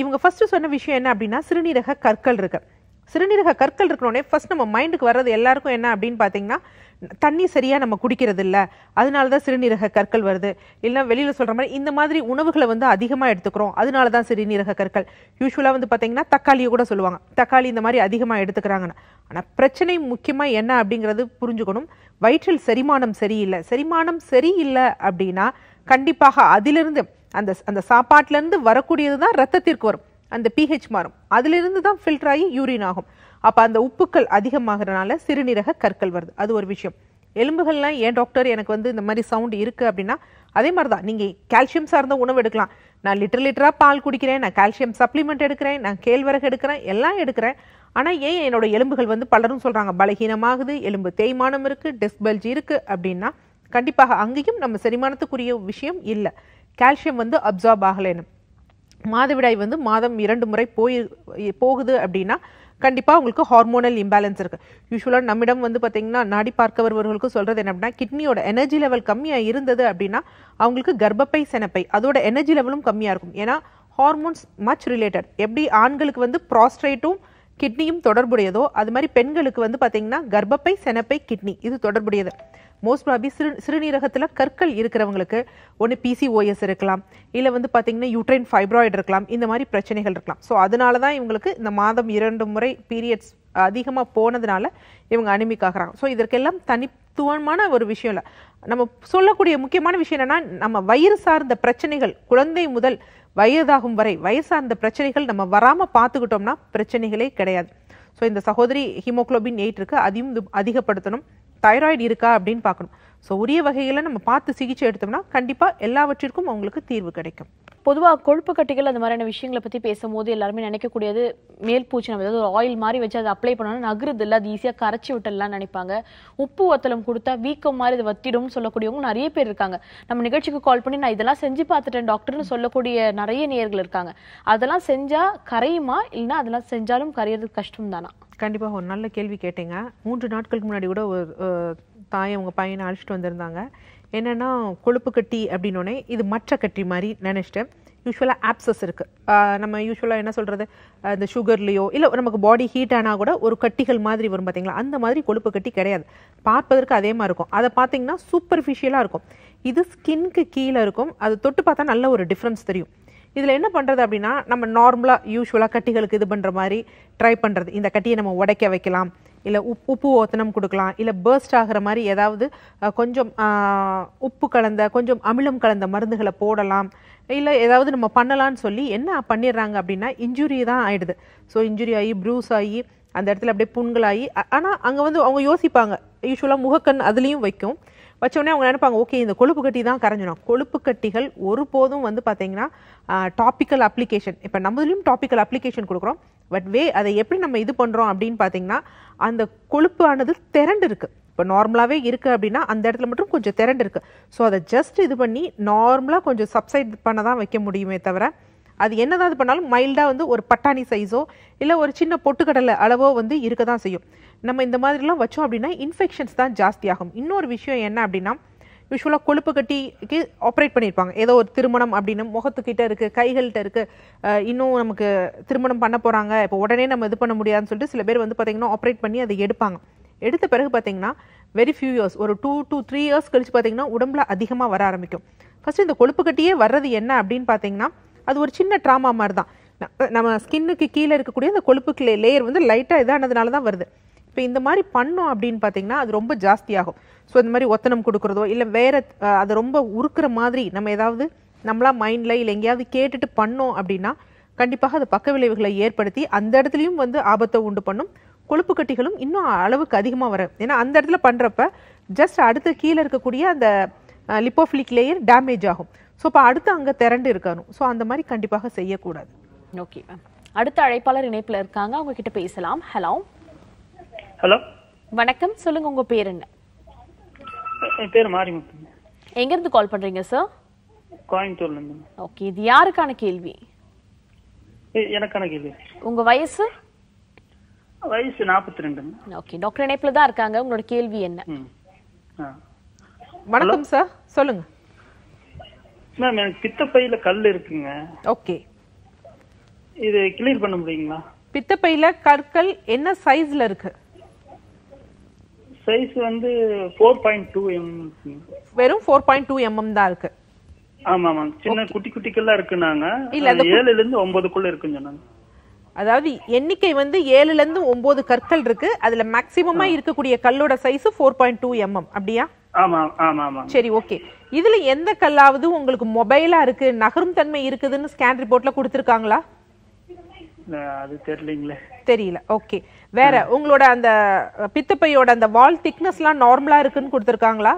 இவங்க ஃபஸ்ட்டு சொன்ன விஷயம் என்ன அப்படின்னா சிறுநீரக கற்கள் இருக்குது சிறுநீரக கற்கள் இருக்கணுன்னே ஃபஸ்ட் நம்ம மைண்டுக்கு வர்றது எல்லாருக்கும் என்ன அப்படின்னு பார்த்தீங்கன்னா தண்ணி சரியாக நம்ம குடிக்கிறது இல்லை அதனால தான் சிறுநீரக கற்கள் வருது இல்லைன்னா வெளியில் சொல்கிற மாதிரி இந்த மாதிரி உணவுகளை வந்து அதிகமாக எடுத்துக்கிறோம் அதனால தான் சிறுநீரக கற்கள் யூஸ்வலாக வந்து பார்த்தீங்கன்னா தக்காளியை கூட சொல்லுவாங்க தக்காளி இந்த மாதிரி அதிகமாக எடுத்துக்கிறாங்கன்னு ஆனால் பிரச்சனை முக்கியமாக என்ன அப்படிங்கிறது புரிஞ்சுக்கணும் வயிற்றில் செரிமானம் சரியில்லை செரிமானம் சரியில்லை அப்படின்னா கண்டிப்பாக அதிலிருந்து அந்த அந்த சாப்பாட்டிலேருந்து வரக்கூடியது தான் ரத்தத்திற்கு வரும் அந்த பிஹெச் மாறும் அதிலிருந்து தான் ஃபில்டர் ஆகி யூரின் ஆகும் அப்போ அந்த உப்புக்கள் அதிகமாகிறனால சிறுநீரக கற்கள் வருது அது ஒரு விஷயம் எலும்புகள்லாம் ஏன் டாக்டர் எனக்கு வந்து இந்த மாதிரி சவுண்டு இருக்குது அப்படின்னா அதே மாதிரி தான் நீங்கள் கால்சியம் சார்ந்த உணவு எடுக்கலாம் நான் லிட்டர் லிட்டராக பால் குடிக்கிறேன் நான் கால்சியம் சப்ளிமெண்ட் எடுக்கிறேன் நான் கேழ்வரகு எடுக்கிறேன் எல்லாம் எடுக்கிறேன் ஆனால் ஏன் என்னோட எலும்புகள் வந்து பலரும் சொல்கிறாங்க பலகீனமாகுது எலும்பு தேய்மானம் இருக்குது டிஸ்பல்ஜி இருக்குது அப்படின்னா கண்டிப்பாக அங்கேயும் நம்ம செரிமானத்துக்குரிய விஷயம் இல்லை கால்சியம் வந்து அப்சார்ப் ஆகலைன்னு மாதவிடாய் வந்து மாதம் இரண்டு முறை போய் போகுது அப்படின்னா கண்டிப்பாக உங்களுக்கு ஹார்மோனல் இம்பேலன்ஸ் இருக்குது யூஸ்வலாக நம்மிடம் வந்து பார்த்திங்கன்னா நாடி பார்க்க வருவர்களுக்கு சொல்கிறது என்ன அப்படின்னா கிட்னியோட எனர்ஜி லெவல் கம்மியாக இருந்தது அப்படின்னா அவங்களுக்கு கர்ப்பப்பை செனப்பை அதோட எனர்ஜி லெவலும் கம்மியாக இருக்கும் ஏன்னா ஹார்மோன்ஸ் மச் ரிலேட்டட் எப்படி ஆண்களுக்கு வந்து ப்ராஸ்ட்ரேட்டும் கிட்னியும் தொடர்புடையதோ அது மாதிரி பெண்களுக்கு வந்து பார்த்திங்கன்னா கர்ப்பப்பை செனப்பை கிட்னி இது தொடர்புடையது மோஸ்ட் ப்ராபி சிறு சிறுநீரகத்தில் கற்கள் இருக்கிறவங்களுக்கு ஒன்று பிசிஓஎஸ் இருக்கலாம் இல்லை வந்து பார்த்தீங்கன்னா யூட்ரைன் ஃபைப்ராய்டு இருக்கலாம் இந்த மாதிரி பிரச்சனைகள் இருக்கலாம் ஸோ அதனால தான் இவங்களுக்கு இந்த மாதம் இரண்டு முறை பீரியட்ஸ் அதிகமாக போனதுனால இவங்க அனிமிக் ஸோ இதற்கெல்லாம் தனி முக்கியத்துவமான ஒரு விஷயம் இல்லை நம்ம சொல்லக்கூடிய முக்கியமான விஷயம் என்னென்னா நம்ம வயிறு சார்ந்த பிரச்சனைகள் குழந்தை முதல் வயதாகும் வரை வயது சார்ந்த பிரச்சனைகள் நம்ம வராமல் பார்த்துக்கிட்டோம்னா பிரச்சனைகளே கிடையாது ஸோ இந்த சகோதரி ஹீமோக்ளோபின் எயிட் இருக்கு அதையும் அதிகப்படுத்தணும் தைராய்டு இருக்கா அப்படின்னு பார்க்கணும் ஸோ உரிய வகையில் நம்ம பார்த்து சிகிச்சை எடுத்தோம்னா கண்டிப்பாக எல்லாவற்றிற்கும் அவங்களுக்கு தீர்வு கிடைக்கும் பொதுவாக கொழுப்பு கட்டிகள் அந்த மாதிரியான விஷயங்களை பற்றி பேசும்போது எல்லாருமே நினைக்கக்கூடியது மேல் பூச்சி நம்ம ஏதாவது ஒரு ஆயில் மாதிரி வச்சு அதை அப்ளை பண்ணணும்னா நகருது இல்லை அது ஈஸியாக கரைச்சி விட்டலாம் நினைப்பாங்க உப்பு ஒத்தலம் கொடுத்தா வீக்கம் மாதிரி இது வத்திடும்னு சொல்லக்கூடியவங்க நிறைய பேர் இருக்காங்க நம்ம நிகழ்ச்சிக்கு கால் பண்ணி நான் இதெல்லாம் செஞ்சு பார்த்துட்டேன் டாக்டர்னு சொல்லக்கூடிய நிறைய நேர்கள் இருக்காங்க அதெல்லாம் செஞ்சால் கரையுமா இல்லைன்னா அதெல்லாம் செஞ்சாலும் கரையிறது கஷ்டம் தானா கண்டிப்பாக ஒரு நல்ல கேள்வி கேட்டீங்க மூன்று நாட்களுக்கு முன்னாடி கூட ஒரு தாயை அவங்க பையனை அழைச்சிட்டு வந்திருந்தாங்க என்னென்னா கொழுப்பு கட்டி அப்படின்னோடனே இது மற்ற கட்டி மாதிரி நினச்சிட்டு யூஸ்வலாக ஆப்சஸ் இருக்குது நம்ம யூஸ்வலாக என்ன சொல்கிறது இந்த சுகர்லேயோ இல்லை நமக்கு பாடி ஹீட் ஆனால் கூட ஒரு கட்டிகள் மாதிரி வரும் பார்த்தீங்களா அந்த மாதிரி கொழுப்பு கட்டி கிடையாது பார்ப்பதற்கு அதே மாதிரி இருக்கும் அதை பார்த்தீங்கன்னா சூப்பர்ஃபிஷியலாக இருக்கும் இது ஸ்கின்க்கு கீழே இருக்கும் அது தொட்டு பார்த்தா நல்ல ஒரு டிஃப்ரென்ஸ் தெரியும் இதில் என்ன பண்ணுறது அப்படின்னா நம்ம நார்மலாக யூஸ்வலாக கட்டிகளுக்கு இது பண்ணுற மாதிரி ட்ரை பண்ணுறது இந்த கட்டியை நம்ம உடைக்க வைக்கலாம் இல்லை உப் உப்பு ஓத்தனம் கொடுக்கலாம் இல்லை பேர்ஸ்ட் ஆகிற மாதிரி ஏதாவது கொஞ்சம் உப்பு கலந்த கொஞ்சம் அமிலம் கலந்த மருந்துகளை போடலாம் இல்லை ஏதாவது நம்ம பண்ணலான்னு சொல்லி என்ன பண்ணிடுறாங்க அப்படின்னா இன்ஜுரி தான் ஆகிடுது ஸோ இன்ஜுரி ஆகி ப்ரூஸ் ஆகி அந்த இடத்துல அப்படியே புண்களாகி ஆனால் அங்கே வந்து அவங்க யோசிப்பாங்க யூஸ்வலாக முகக்கண் அதுலேயும் வைக்கும் வச்சோடனே அவங்க நினைப்பாங்க ஓகே இந்த கொழுப்பு கட்டி தான் கரைஞ்சிடும் கொழுப்பு கட்டிகள் ஒருபோதும் வந்து பார்த்தீங்கன்னா டாப்பிக்கல் அப்ளிகேஷன் இப்போ நம்மளையும் டாப்பிக்கல் அப்ளிகேஷன் கொடுக்குறோம் பட் வே அதை எப்படி நம்ம இது பண்ணுறோம் அப்படின்னு பார்த்தீங்கன்னா அந்த கொழுப்பு ஆனது திரண்டு இருக்குது இப்போ நார்மலாகவே இருக்குது அப்படின்னா அந்த இடத்துல மட்டும் கொஞ்சம் திரண்டு இருக்குது ஸோ அதை ஜஸ்ட் இது பண்ணி நார்மலாக கொஞ்சம் சப்சைட் பண்ண தான் வைக்க முடியுமே தவிர அது என்னதான் இது பண்ணாலும் மைல்டாக வந்து ஒரு பட்டாணி சைஸோ இல்லை ஒரு சின்ன பொட்டுக்கடலை அளவோ வந்து இருக்க தான் செய்யும் நம்ம இந்த மாதிரிலாம் வச்சோம் அப்படின்னா இன்ஃபெக்ஷன்ஸ் தான் ஜாஸ்தியாகும் இன்னொரு விஷயம் என்ன அப்படின்னா யூஸ்வலாக கொழுப்பு கட்டிக்கு ஆப்ரேட் பண்ணியிருப்பாங்க ஏதோ ஒரு திருமணம் அப்படின்னு முகத்துக்கிட்ட இருக்குது கைகள்கிட்ட இருக்குது இன்னும் நமக்கு திருமணம் பண்ண போகிறாங்க இப்போ உடனே நம்ம இது பண்ண முடியாதுன்னு சொல்லிட்டு சில பேர் வந்து பார்த்திங்கன்னா ஆப்ரேட் பண்ணி அதை எடுப்பாங்க எடுத்த பிறகு பார்த்திங்கன்னா வெரி ஃபியூ இயர்ஸ் ஒரு டூ டூ த்ரீ இயர்ஸ் கழித்து பார்த்திங்கன்னா உடம்புல அதிகமாக வர ஆரம்பிக்கும் ஃபஸ்ட்டு இந்த கொழுப்பு கட்டியே வர்றது என்ன அப்படின்னு பார்த்திங்கன்னா அது ஒரு சின்ன ட்ராமா மாதிரி தான் நம்ம ஸ்கின்னுக்கு கீழே இருக்கக்கூடிய அந்த கொழுப்புக்கு லேயர் வந்து லைட்டாக இதானதுனால தான் வருது இப்போ இந்த மாதிரி பண்ணோம் அப்படின்னு பார்த்தீங்கன்னா அது ரொம்ப ஜாஸ்தியாகும் ஸோ இந்த மாதிரி ஒத்தனம் கொடுக்குறதோ இல்லை வேறு அதை ரொம்ப உருக்குற மாதிரி நம்ம ஏதாவது நம்மளா மைண்டில் இல்லை எங்கேயாவது கேட்டுட்டு பண்ணோம் அப்படின்னா கண்டிப்பாக அது பக்க விளைவுகளை ஏற்படுத்தி அந்த இடத்துலையும் வந்து ஆபத்தை உண்டு பண்ணும் கொழுப்பு கட்டிகளும் இன்னும் அளவுக்கு அதிகமாக வரும் ஏன்னா அந்த இடத்துல பண்ணுறப்ப ஜஸ்ட் அடுத்த கீழே இருக்கக்கூடிய அந்த லிப்போஃபிலிக் லேயர் டேமேஜ் ஆகும் ஸோ இப்போ அடுத்து அங்கே திரண்டு இருக்கணும் ஸோ அந்த மாதிரி கண்டிப்பாக செய்யக்கூடாது ஓகே மேம் அடுத்த அழைப்பாளர் இணைப்பில் இருக்காங்க அவங்க கிட்ட பேசலாம் ஹலோ ஹலோ வணக்கம் சொல்லுங்க உங்க பேர் என்ன என் பேர் மாரிமுத்து எங்க இருந்து கால் பண்றீங்க சார் கோயம்புத்தூர்ல இருந்து ஓகே இது யாருக்கான கேள்வி எனக்கான கேள்வி உங்க வயசு வயசு நாற்பத்தி ரெண்டு ஓகே டாக்டர் இணைப்புல தான் இருக்காங்க உங்களோட கேள்வி என்ன வணக்கம் சார் சொல்லுங்க மேம் எனக்கு பித்தப்பையில கல் இருக்குங்க ஓகே இது கிளியர் பண்ண முடியுங்களா பித்தப்பையில கற்கள் என்ன சைஸ்ல இருக்கு சைஸ் வந்து 4.2 mm வெறும் 4.2 mm தான் இருக்கு ஆமா ஆமா சின்ன குட்டி குட்டிக்கெல்லாம் நாங்க இல்ல 7 ல இருந்து 9 குள்ள இருக்கு சொன்னாங்க அதாவது எண்ணிக்கை வந்து ஏழுல இருந்து ஒன்பது கற்கள் இருக்கு அதுல மேக்சிமமா இருக்கக்கூடிய கல்லோட size four point two mm அப்படியா சரி ஓகே இதுல எந்த கல்லாவது உங்களுக்கு மொபைலா இருக்கு நகரும் தன்மை இருக்குதுன்னு ஸ்கேன் ரிப்போர்ட்ல கொடுத்திருக்காங்களா அது தெரியல ஓகே வேற உங்களோட அந்த பித்தப்பையோட அந்த வால் திக்னஸ்லாம் நார்மலா இருக்குன்னு கொடுத்துருக்காங்களா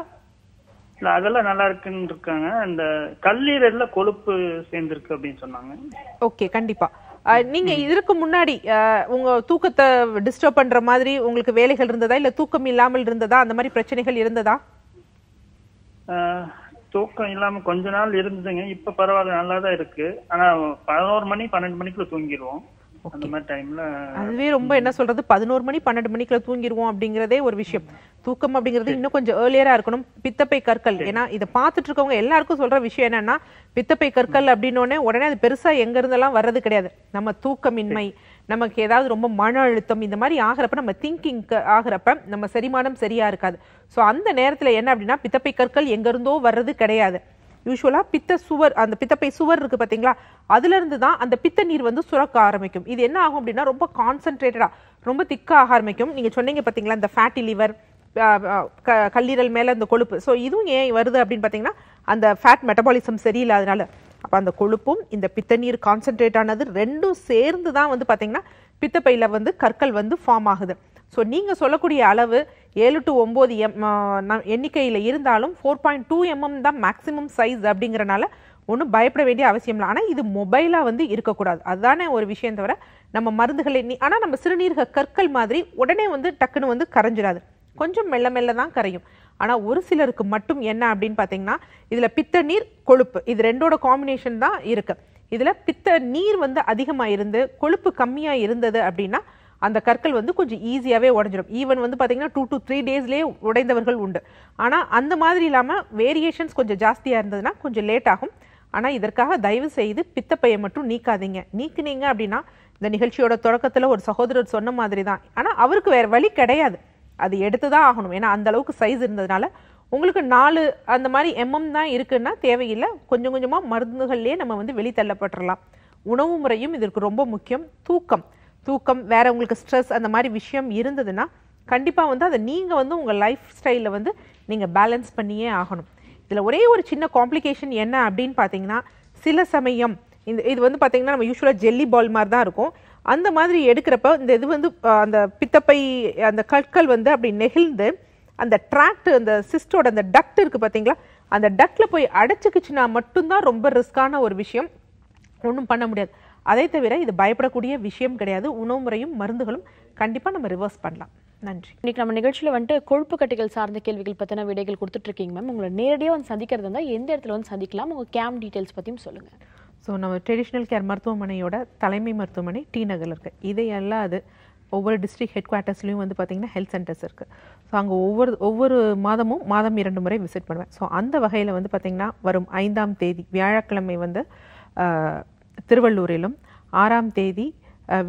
இல்ல அதெல்லாம் நல்லா இருக்குன்னு இருக்காங்க அந்த கல்லீரல்ல கொழுப்பு சேர்ந்திருக்கு அப்படின்னு சொன்னாங்க ஓகே கண்டிப்பா நீங்க இதற்கு முன்னாடி உங்க தூக்கத்தை டிஸ்டர்ப் பண்ற மாதிரி உங்களுக்கு வேலைகள் இருந்ததா இல்ல தூக்கம் இல்லாமல் இருந்ததா அந்த மாதிரி பிரச்சனைகள் இருந்ததா தூக்கம் இல்லாம கொஞ்ச நாள் இருந்ததுங்க இப்ப பரவாயில்ல நல்லாதான் இருக்கு ஆனா பதினோரு மணி பன்னெண்டு மணிக்குள்ள தூங்கிடுவோம் அந்த மாதிரி டைம்ல அதுவே ரொம்ப என்ன சொல்றது பதினோரு மணி பன்னெண்டு மணிக்குள்ள தூங்கிடுவோம் அப்படிங்கிறதே ஒரு விஷயம் தூக்கம் அப்படிங்கிறது இன்னும் கொஞ்சம் ஏர்லியரா இருக்கணும் பித்தப்பை கற்கள் ஏன்னா இதை பார்த்துட்டு இருக்கவங்க எல்லாருக்கும் சொல்ற விஷயம் என்னன்னா பித்தப்பை கற்கள் அப்படின்னோடனே உடனே அது பெருசா எங்க இருந்தெல்லாம் வர்றது கிடையாது நம்ம தூக்கமின்மை நமக்கு ஏதாவது ரொம்ப மன அழுத்தம் இந்த மாதிரி ஆகிறப்ப நம்ம திங்கிங் ஆகிறப்ப நம்ம செரிமானம் சரியா இருக்காது ஸோ அந்த நேரத்தில் என்ன அப்படின்னா பித்தப்பை கற்கள் எங்கேருந்தோ வர்றது கிடையாது யூஸ்வலாக பித்த சுவர் அந்த பித்தப்பை சுவர் இருக்குது பார்த்தீங்களா அதுலேருந்து தான் அந்த பித்த நீர் வந்து சுரக்க ஆரம்பிக்கும் இது என்ன ஆகும் அப்படின்னா ரொம்ப கான்சன்ட்ரேட்டடாக ரொம்ப திக்காக ஆரம்பிக்கும் நீங்கள் சொன்னீங்க பார்த்தீங்களா இந்த ஃபேட்டி லிவர் கல்லீரல் மேலே அந்த கொழுப்பு ஸோ இதுவும் ஏன் வருது அப்படின்னு பார்த்தீங்கன்னா அந்த ஃபேட் மெட்டபாலிசம் சரியில்லாதனால அப்போ அந்த கொழுப்பும் இந்த பித்தநீர் கான்சென்ட்ரேட் ஆனது ரெண்டும் சேர்ந்து தான் வந்து பார்த்தீங்கன்னா பித்தப்பையில் வந்து கற்கள் வந்து ஃபார்ம் ஆகுது ஸோ நீங்கள் சொல்லக்கூடிய அளவு ஏழு டு ஒம்பது எம் எண்ணிக்கையில் இருந்தாலும் ஃபோர் பாயிண்ட் டூ எம்எம் தான் மேக்ஸிமம் சைஸ் அப்படிங்கிறனால ஒன்றும் பயப்பட வேண்டிய அவசியம் இல்லை ஆனால் இது மொபைலாக வந்து இருக்கக்கூடாது அதுதானே ஒரு விஷயம் தவிர நம்ம மருந்துகளை நீ ஆனால் நம்ம சிறுநீரக கற்கள் மாதிரி உடனே வந்து டக்குன்னு வந்து கரைஞ்சிடாது கொஞ்சம் மெல்ல மெல்ல தான் கரையும் ஆனால் ஒரு சிலருக்கு மட்டும் என்ன அப்படின்னு பார்த்தீங்கன்னா இதில் பித்த நீர் கொழுப்பு இது ரெண்டோட காம்பினேஷன் தான் இருக்குது இதில் பித்த நீர் வந்து அதிகமாக இருந்து கொழுப்பு கம்மியாக இருந்தது அப்படின்னா அந்த கற்கள் வந்து கொஞ்சம் ஈஸியாகவே உடஞ்சிடும் ஈவன் வந்து பார்த்திங்கன்னா டூ டு த்ரீ டேஸ்லேயே உடைந்தவர்கள் உண்டு ஆனால் அந்த மாதிரி இல்லாமல் வேரியேஷன்ஸ் கொஞ்சம் ஜாஸ்தியாக இருந்ததுன்னா கொஞ்சம் லேட் ஆகும் ஆனால் இதற்காக தயவு செய்து பித்தப்பையை மட்டும் நீக்காதீங்க நீக்கினீங்க அப்படின்னா இந்த நிகழ்ச்சியோட தொடக்கத்தில் ஒரு சகோதரர் சொன்ன மாதிரி தான் ஆனால் அவருக்கு வேறு வழி கிடையாது அது எடுத்து தான் ஆகணும் ஏன்னா அந்த அளவுக்கு சைஸ் இருந்ததுனால உங்களுக்கு நாலு அந்த மாதிரி எம்எம் தான் இருக்குன்னா தேவையில்லை கொஞ்சம் கொஞ்சமாக மருந்துகள்லேயே நம்ம வந்து வெளித்தள்ளப்பட்டுடலாம் உணவு முறையும் இதற்கு ரொம்ப முக்கியம் தூக்கம் தூக்கம் வேறு உங்களுக்கு ஸ்ட்ரெஸ் அந்த மாதிரி விஷயம் இருந்ததுன்னா கண்டிப்பாக வந்து அதை நீங்கள் வந்து உங்கள் லைஃப் ஸ்டைலில் வந்து நீங்கள் பேலன்ஸ் பண்ணியே ஆகணும் இதில் ஒரே ஒரு சின்ன காம்ப்ளிகேஷன் என்ன அப்படின்னு பார்த்தீங்கன்னா சில சமயம் இந்த இது வந்து பார்த்திங்கன்னா நம்ம யூஸ்வலாக ஜெல்லி பால் மாதிரி தான் இருக்கும் அந்த மாதிரி எடுக்கிறப்ப இந்த இது வந்து அந்த பித்தப்பை அந்த கற்கள் வந்து அப்படி நெகிழ்ந்து அந்த ட்ராக்ட் அந்த சிஸ்டோட அந்த டக்ட் இருக்குது பார்த்தீங்களா அந்த டக்டில் போய் அடைச்சிக்கிச்சுன்னா மட்டும்தான் ரொம்ப ரிஸ்க்கான ஒரு விஷயம் ஒன்றும் பண்ண முடியாது அதை தவிர இது பயப்படக்கூடிய விஷயம் கிடையாது உணவு முறையும் மருந்துகளும் கண்டிப்பாக நம்ம ரிவர்ஸ் பண்ணலாம் நன்றி இன்றைக்கி நம்ம நிகழ்ச்சியில் வந்துட்டு கொழுப்பு கட்டிகள் சார்ந்த கேள்விகள் பற்றின விடைகள் கொடுத்துட்ருக்கீங்க மேம் உங்களை நேரடியாக வந்து சந்திக்கிறது இருந்தால் எந்த இடத்துல வந்து சந்திக்கலாம் உங்கள் கேம்ப் டீட்டெயில்ஸ் பற்றியும் சொல்லுங்கள் ஸோ நம்ம ட்ரெடிஷ்னல் கேர் மருத்துவமனையோட தலைமை மருத்துவமனை டி நகரில் இருக்குது இதையெல்லாம் அது ஒவ்வொரு டிஸ்ட்ரிக் ஹெட் குவார்ட்டர்ஸ்லையும் வந்து பார்த்திங்கன்னா ஹெல்த் சென்டர்ஸ் இருக்குது ஸோ அங்கே ஒவ்வொரு ஒவ்வொரு மாதமும் மாதம் இரண்டு முறை விசிட் பண்ணுவேன் ஸோ அந்த வகையில் வந்து பார்த்திங்கன்னா வரும் ஐந்தாம் தேதி வியாழக்கிழமை வந்து திருவள்ளூரிலும் ஆறாம் தேதி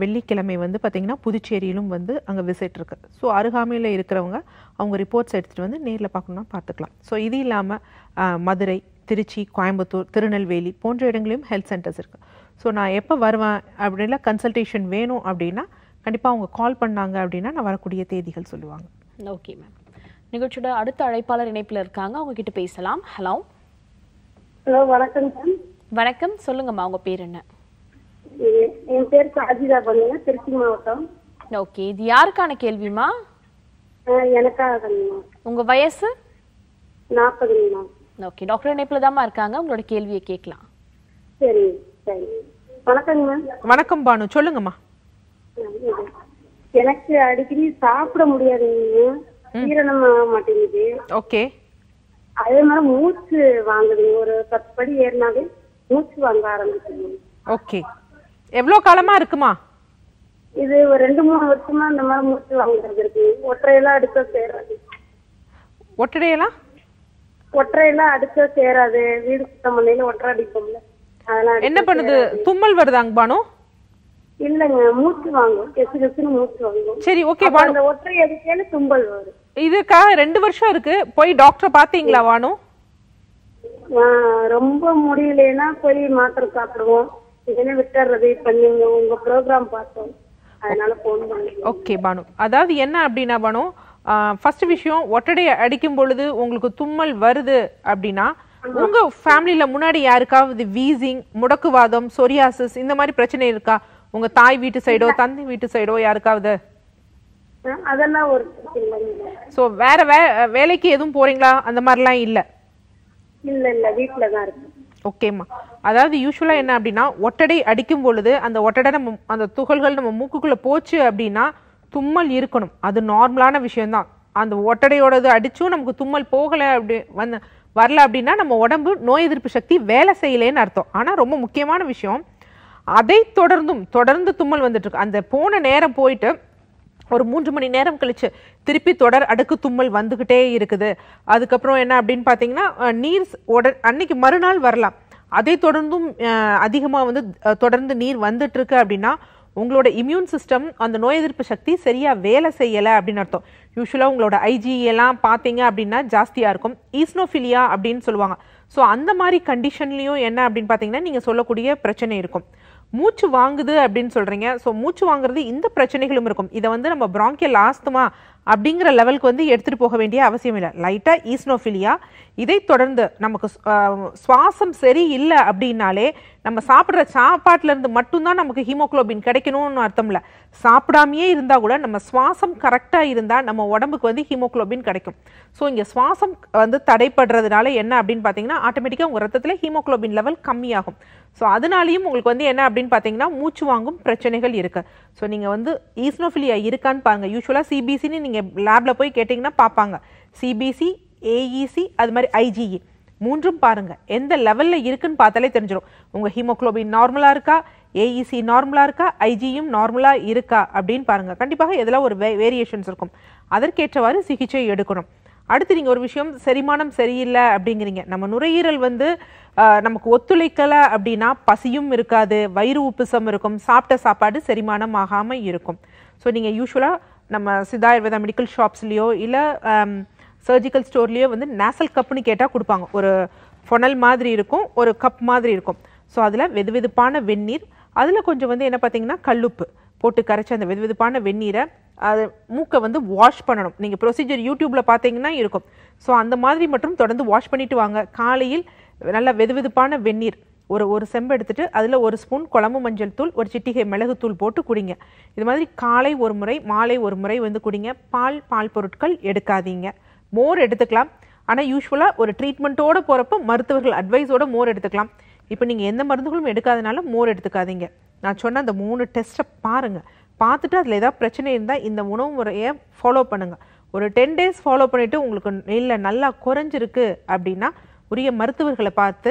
வெள்ளிக்கிழமை வந்து பார்த்திங்கன்னா புதுச்சேரியிலும் வந்து அங்கே விசிட் இருக்கு ஸோ அருகாமையில் இருக்கிறவங்க அவங்க ரிப்போர்ட்ஸ் எடுத்துகிட்டு வந்து நேரில் பார்க்கணுன்னா பார்த்துக்கலாம் ஸோ இது இல்லாமல் மதுரை திருச்சி கோயம்புத்தூர் திருநெல்வேலி போன்ற இடங்களையும் ஹெல்த் சென்டர்ஸ் இருக்குது ஸோ நான் எப்போ வருவேன் அப்படின்னா கன்சல்டேஷன் வேணும் அப்படின்னா கண்டிப்பாக அவங்க கால் பண்ணாங்க அப்படின்னா நான் வரக்கூடிய தேதிகள் சொல்லுவாங்க ஓகே மேம் நிகழ்ச்சியோட அடுத்த அழைப்பாளர் இணைப்பில் இருக்காங்க அவங்க கிட்ட பேசலாம் ஹலோ ஹலோ வணக்கம் மேம் வணக்கம் சொல்லுங்கம்மா உங்க பேர் என்ன என் பேர் சாஜிதா பண்ணுங்க திருச்சி மாவட்டம் ஓகே இது யாருக்கான கேள்விமா எனக்காக உங்க வயசு நாற்பது ஓகே டாக்டர் இணைப்புல தாமா இருக்காங்க உங்களோட கேள்வியை கேட்கலாம் சரி சரி வணக்கங்க வணக்கம் பானு சொல்லுங்கம்மா எனக்கு அடிக்கடி சாப்பிட முடியாதுங்க ஜீரணம் ஆக மாட்டேங்குது ஓகே அதே மாதிரி மூச்சு வாங்குதுங்க ஒரு பத்து படி ஏறினாவே மூச்சு வாங்க ஆரம்பிச்சு ஓகே எவ்வளவு காலமா இருக்குமா இது ஒரு ரெண்டு மூணு வருஷமா இந்த மாதிரி மூச்சு வாங்குறது இருக்கு ஒற்றையெல்லாம் அடுக்க சேராது ஒற்றையெல்லாம் ஒற்றையெல்லாம் அடுக்க சேராது வீடு சுத்தம் பண்ணையில ஒற்றை அடிப்போம்ல அதெல்லாம் என்ன பண்ணுது தும்மல் வருதாங்க பானு இல்லங்க மூச்சு வாங்கும் கெசு கெசுன்னு மூச்சு வாங்கும் சரி ஓகே அந்த ஒற்றை அடிக்கையில தும்மல் வரும் இதுக்காக ரெண்டு வருஷம் இருக்கு போய் டாக்டர் பாத்தீங்களா வானு ரொம்ப முடியலன்னா போய் மாத்திரை சாப்பிடுவோம் இதெல்லாம் விட்டுறது இப்ப நீங்க உங்க ப்ரோக்ராம் பார்த்தோம் அதனால போன் பண்ணுங்க ஓகே பானு அதாவது என்ன அப்படின்னா பானு ஃபர்ஸ்ட் விஷயம் ஒட்டடை அடிக்கும் பொழுது உங்களுக்கு தும்மல் வருது அப்படின்னா உங்க ஃபேமிலியில முன்னாடி யாருக்காவது வீசிங் முடக்குவாதம் சொரியாசிஸ் இந்த மாதிரி பிரச்சனை இருக்கா உங்க தாய் வீட்டு சைடோ தந்தை வீட்டு சைடோ யாருக்காவது அதெல்லாம் ஒரு ஸோ வேற வே வேலைக்கு எதுவும் போறீங்களா அந்த மாதிரிலாம் இல்லை இல்ல இல்ல வீட்ல தான் இருக்கு ஓகேம்மா அதாவது யூஸ்வலாக என்ன அப்படின்னா ஒட்டடை அடிக்கும் பொழுது அந்த ஒட்டடை நம்ம அந்த துகள்கள் நம்ம மூக்குக்குள்ளே போச்சு அப்படின்னா தும்மல் இருக்கணும் அது நார்மலான விஷயம்தான் அந்த ஒட்டடையோடது அடிச்சும் நமக்கு தும்மல் போகலை அப்படி வந்து வரல அப்படின்னா நம்ம உடம்பு நோய் எதிர்ப்பு சக்தி வேலை செய்யலைன்னு அர்த்தம் ஆனால் ரொம்ப முக்கியமான விஷயம் அதை தொடர்ந்தும் தொடர்ந்து தும்மல் வந்துட்டு அந்த போன நேரம் போயிட்டு ஒரு மூன்று மணி நேரம் கழித்து திருப்பி தொடர் அடுக்கு தும்மல் வந்துக்கிட்டே இருக்குது அதுக்கப்புறம் என்ன அப்படின்னு பார்த்தீங்கன்னா நீர் உடன் அன்னைக்கு மறுநாள் வரலாம் அதை தொடர்ந்தும் அதிகமாக வந்து தொடர்ந்து நீர் இருக்கு அப்படின்னா உங்களோட இம்யூன் சிஸ்டம் அந்த நோய் எதிர்ப்பு சக்தி சரியாக வேலை செய்யலை அப்படின்னு அர்த்தம் யூஸ்வலாக உங்களோட ஐஜி எல்லாம் பார்த்தீங்க அப்படின்னா ஜாஸ்தியாக இருக்கும் ஈஸ்னோஃபிலியா அப்படின்னு சொல்லுவாங்க ஸோ அந்த மாதிரி கண்டிஷன்லேயும் என்ன அப்படின்னு பார்த்தீங்கன்னா நீங்கள் சொல்லக்கூடிய பிரச்சனை இருக்கும் மூச்சு வாங்குது அப்படின்னு சொல்கிறீங்க ஸோ மூச்சு வாங்குறது இந்த பிரச்சனைகளும் இருக்கும் இதை வந்து நம்ம பிராங்கியல் ஆஸ்துமா அப்படிங்கிற லெவலுக்கு வந்து எடுத்துகிட்டு போக வேண்டிய அவசியம் இல்லை லைட்டாக ஈஸ்னோஃபிலியா இதை தொடர்ந்து நமக்கு சுவாசம் சரி இல்லை அப்படின்னாலே நம்ம சாப்பிட்ற சாப்பாட்டிலேருந்து மட்டும்தான் நமக்கு ஹீமோக்ளோபின் கிடைக்கணும்னு அர்த்தம் இல்லை சாப்பிடாமையே இருந்தால் கூட நம்ம சுவாசம் கரெக்டாக இருந்தால் நம்ம உடம்புக்கு வந்து ஹீமோக்ளோபின் கிடைக்கும் ஸோ இங்கே சுவாசம் வந்து தடைப்படுறதுனால என்ன அப்படின்னு பார்த்தீங்கன்னா ஆட்டோமேட்டிக்காக உங்கள் ரத்தத்தில் ஹீமோக்ளோபின் லெவல் கம்மியாகும் ஸோ அதனாலையும் உங்களுக்கு வந்து என்ன அப்படின்னு பார்த்தீங்கன்னா மூச்சு வாங்கும் பிரச்சனைகள் இருக்குது ஸோ நீங்கள் வந்து ஈஸ்னோஃபிலியா இருக்கான்னு பாருங்கள் யூஸ்வலாக சிபிசின்னு நீங்கள் நீங்கள் லேபில் போய் கேட்டிங்கன்னா பார்ப்பாங்க சிபிசி ஏஇசி e அது மாதிரி ஐஜிஇ e. மூன்றும் பாருங்கள் எந்த லெவலில் இருக்குதுன்னு பார்த்தாலே தெரிஞ்சிடும் உங்கள் ஹீமோக்ளோபின் நார்மலாக இருக்கா ஏஇசி நார்மலாக e இருக்கா ஐஜியும் நார்மலாக இருக்கா அப்படின்னு பாருங்கள் கண்டிப்பாக இதெல்லாம் ஒரு வே வேரியேஷன்ஸ் இருக்கும் அதற்கேற்றவாறு சிகிச்சை எடுக்கணும் அடுத்து நீங்கள் ஒரு விஷயம் செரிமானம் சரியில்லை அப்படிங்கிறீங்க நம்ம நுரையீரல் வந்து நமக்கு ஒத்துழைக்கலை அப்படின்னா பசியும் இருக்காது வயிறு உப்புசம் இருக்கும் சாப்பிட்ட சாப்பாடு செரிமானம் ஆகாமல் இருக்கும் ஸோ நீங்கள் யூஸ்வலாக நம்ம சித்தா ஆயுர்வேதா மெடிக்கல் ஷாப்ஸ்லேயோ இல்லை சர்ஜிக்கல் ஸ்டோர்லேயோ வந்து நேசல் கப்புன்னு கேட்டால் கொடுப்பாங்க ஒரு ஃபொனல் மாதிரி இருக்கும் ஒரு கப் மாதிரி இருக்கும் ஸோ அதில் வெது வெதுப்பான வெந்நீர் அதில் கொஞ்சம் வந்து என்ன பார்த்தீங்கன்னா கல்லுப்பு போட்டு கரைச்சி அந்த வெது வெதுப்பான வெந்நீரை அது மூக்கை வந்து வாஷ் பண்ணணும் நீங்கள் ப்ரொசீஜர் யூடியூப்பில் பார்த்தீங்கன்னா இருக்கும் ஸோ அந்த மாதிரி மட்டும் தொடர்ந்து வாஷ் பண்ணிவிட்டு வாங்க காலையில் நல்லா வெது வெதுப்பான வெந்நீர் ஒரு ஒரு செம்பு எடுத்துகிட்டு அதில் ஒரு ஸ்பூன் குழம்பு மஞ்சள் தூள் ஒரு சிட்டிகை மிளகுத்தூள் போட்டு குடிங்க இது மாதிரி காலை ஒரு முறை மாலை ஒரு முறை வந்து குடிங்க பால் பால் பொருட்கள் எடுக்காதீங்க மோர் எடுத்துக்கலாம் ஆனால் யூஸ்வலாக ஒரு ட்ரீட்மெண்ட்டோடு போகிறப்ப மருத்துவர்கள் அட்வைஸோடு மோர் எடுத்துக்கலாம் இப்போ நீங்கள் எந்த மருந்துகளும் எடுக்காதனால மோர் எடுத்துக்காதீங்க நான் சொன்ன அந்த மூணு டெஸ்ட்டை பாருங்கள் பார்த்துட்டு அதில் ஏதாவது பிரச்சனை இருந்தால் இந்த உணவு முறையை ஃபாலோ பண்ணுங்கள் ஒரு டென் டேஸ் ஃபாலோ பண்ணிவிட்டு உங்களுக்கு இல்லை நல்லா குறைஞ்சிருக்கு அப்படின்னா உரிய மருத்துவர்களை பார்த்து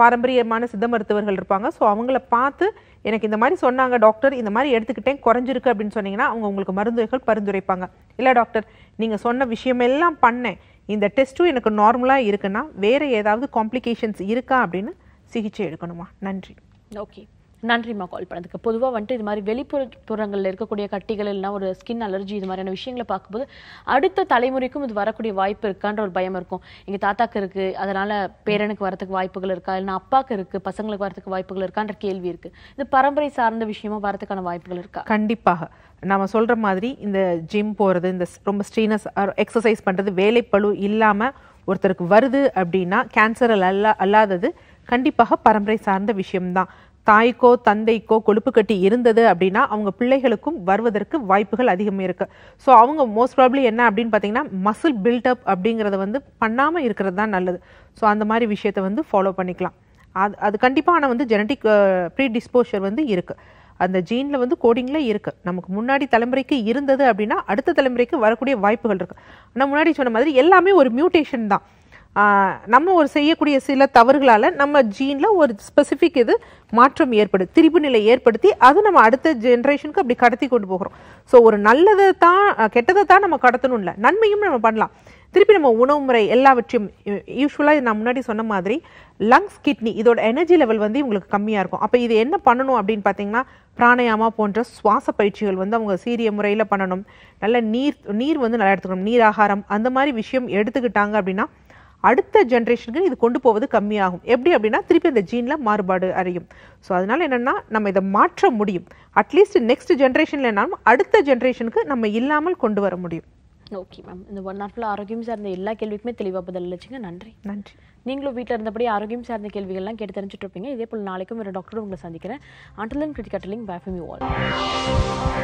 பாரம்பரியமான சித்த மருத்துவர்கள் இருப்பாங்க ஸோ அவங்கள பார்த்து எனக்கு இந்த மாதிரி சொன்னாங்க டாக்டர் இந்த மாதிரி எடுத்துக்கிட்டேன் குறைஞ்சிருக்கு அப்படின்னு சொன்னீங்கன்னா அவங்க உங்களுக்கு மருந்துகள் பரிந்துரைப்பாங்க இல்லை டாக்டர் நீங்கள் சொன்ன விஷயமெல்லாம் பண்ணேன் இந்த டெஸ்ட்டும் எனக்கு நார்மலாக இருக்குன்னா வேறு ஏதாவது காம்ப்ளிகேஷன்ஸ் இருக்கா அப்படின்னு சிகிச்சை எடுக்கணுமா நன்றி ஓகே நன்றிம்மா கால் பண்ணதுக்கு பொதுவாக வந்துட்டு இது மாதிரி வெளிப்புற துறங்களில் இருக்கக்கூடிய கட்டிகள் இல்லைனா ஒரு ஸ்கின் அலர்ஜி இது மாதிரியான விஷயங்களை பார்க்கும்போது அடுத்த தலைமுறைக்கும் இது வரக்கூடிய வாய்ப்பு இருக்கான்ற ஒரு பயம் இருக்கும் எங்கள் தாத்தாக்கு இருக்குது அதனால் பேரனுக்கு வரத்துக்கு வாய்ப்புகள் இருக்கா இல்லைனா அப்பாவுக்கு இருக்குது பசங்களுக்கு வரத்துக்கு வாய்ப்புகள் இருக்கான்ற கேள்வி இருக்குது இது பரம்பரை சார்ந்த விஷயமாக வரதுக்கான வாய்ப்புகள் இருக்கா கண்டிப்பாக நம்ம சொல்கிற மாதிரி இந்த ஜிம் போகிறது இந்த ரொம்ப ஸ்ட்ரீனஸ் எக்ஸசைஸ் பண்ணுறது வேலைப்பழு இல்லாமல் ஒருத்தருக்கு வருது அப்படின்னா கேன்சர் அல்ல அல்லாதது கண்டிப்பாக பரம்பரை சார்ந்த விஷயம்தான் தாய்க்கோ தந்தைக்கோ கொழுப்பு கட்டி இருந்தது அப்படின்னா அவங்க பிள்ளைகளுக்கும் வருவதற்கு வாய்ப்புகள் அதிகமாக இருக்குது ஸோ அவங்க மோஸ்ட் ப்ராப்ளி என்ன அப்படின்னு பார்த்தீங்கன்னா மசில் பில்டப் அப்படிங்கிறத வந்து பண்ணாமல் இருக்கிறது தான் நல்லது ஸோ அந்த மாதிரி விஷயத்தை வந்து ஃபாலோ பண்ணிக்கலாம் அது அது கண்டிப்பாக ஆனால் வந்து ஜெனட்டிக் ப்ரீ டிஸ்போஷர் வந்து இருக்குது அந்த ஜீனில் வந்து கோடிங்கில் இருக்குது நமக்கு முன்னாடி தலைமுறைக்கு இருந்தது அப்படின்னா அடுத்த தலைமுறைக்கு வரக்கூடிய வாய்ப்புகள் இருக்குது ஆனால் முன்னாடி சொன்ன மாதிரி எல்லாமே ஒரு மியூட்டேஷன் தான் நம்ம ஒரு செய்யக்கூடிய சில தவறுகளால் நம்ம ஜீனில் ஒரு ஸ்பெசிஃபிக் இது மாற்றம் ஏற்படுது திரிபு நிலை ஏற்படுத்தி அது நம்ம அடுத்த ஜென்ரேஷனுக்கு அப்படி கடத்தி கொண்டு போகிறோம் ஸோ ஒரு நல்லதை தான் கெட்டதை தான் நம்ம கடத்தணும் இல்லை நன்மையும் நம்ம பண்ணலாம் திருப்பி நம்ம உணவு முறை எல்லாவற்றையும் யூஸ்வலாக நான் முன்னாடி சொன்ன மாதிரி லங்ஸ் கிட்னி இதோட எனர்ஜி லெவல் வந்து இவங்களுக்கு கம்மியாக இருக்கும் அப்போ இது என்ன பண்ணணும் அப்படின்னு பார்த்தீங்கன்னா பிராணயாமா போன்ற சுவாச பயிற்சிகள் வந்து அவங்க சீரிய முறையில் பண்ணணும் நல்ல நீர் நீர் வந்து நல்லா எடுத்துக்கணும் நீர் ஆகாரம் அந்த மாதிரி விஷயம் எடுத்துக்கிட்டாங்க அப்படின்னா அடுத்த ஜென்ரேஷனுக்கு இது கொண்டு போவது கம்மியாகும் எப்படி அப்படின்னா திருப்பி அந்த ஜீனில் மாறுபாடு அறையும் ஸோ அதனால் என்னென்னா நம்ம இதை மாற்ற முடியும் அட்லீஸ்ட் நெக்ஸ்ட் ஜென்ரேஷனில் என்னாலும் அடுத்த ஜென்ரேஷனுக்கு நம்ம இல்லாமல் கொண்டு வர முடியும் ஓகே மேம் இந்த ஒன் ஆர் ஆரோக்கியம் சார்ந்த எல்லா கேள்விக்குமே தெளிவாக பதில் வச்சுங்க நன்றி நன்றி நீங்களும் வீட்டில் இருந்தபடி ஆரோக்கியம் சார்ந்த கேள்விகள்லாம் கேட்டு தெரிஞ்சுட்டு இருப்பீங்க இதே போல் நாளைக்கும் ஒரு டாக்டர் உங்களை சந்திக்கிறேன் அண்டர்லன் கிரிட்டிகட்டலிங் பேஃபமி வால்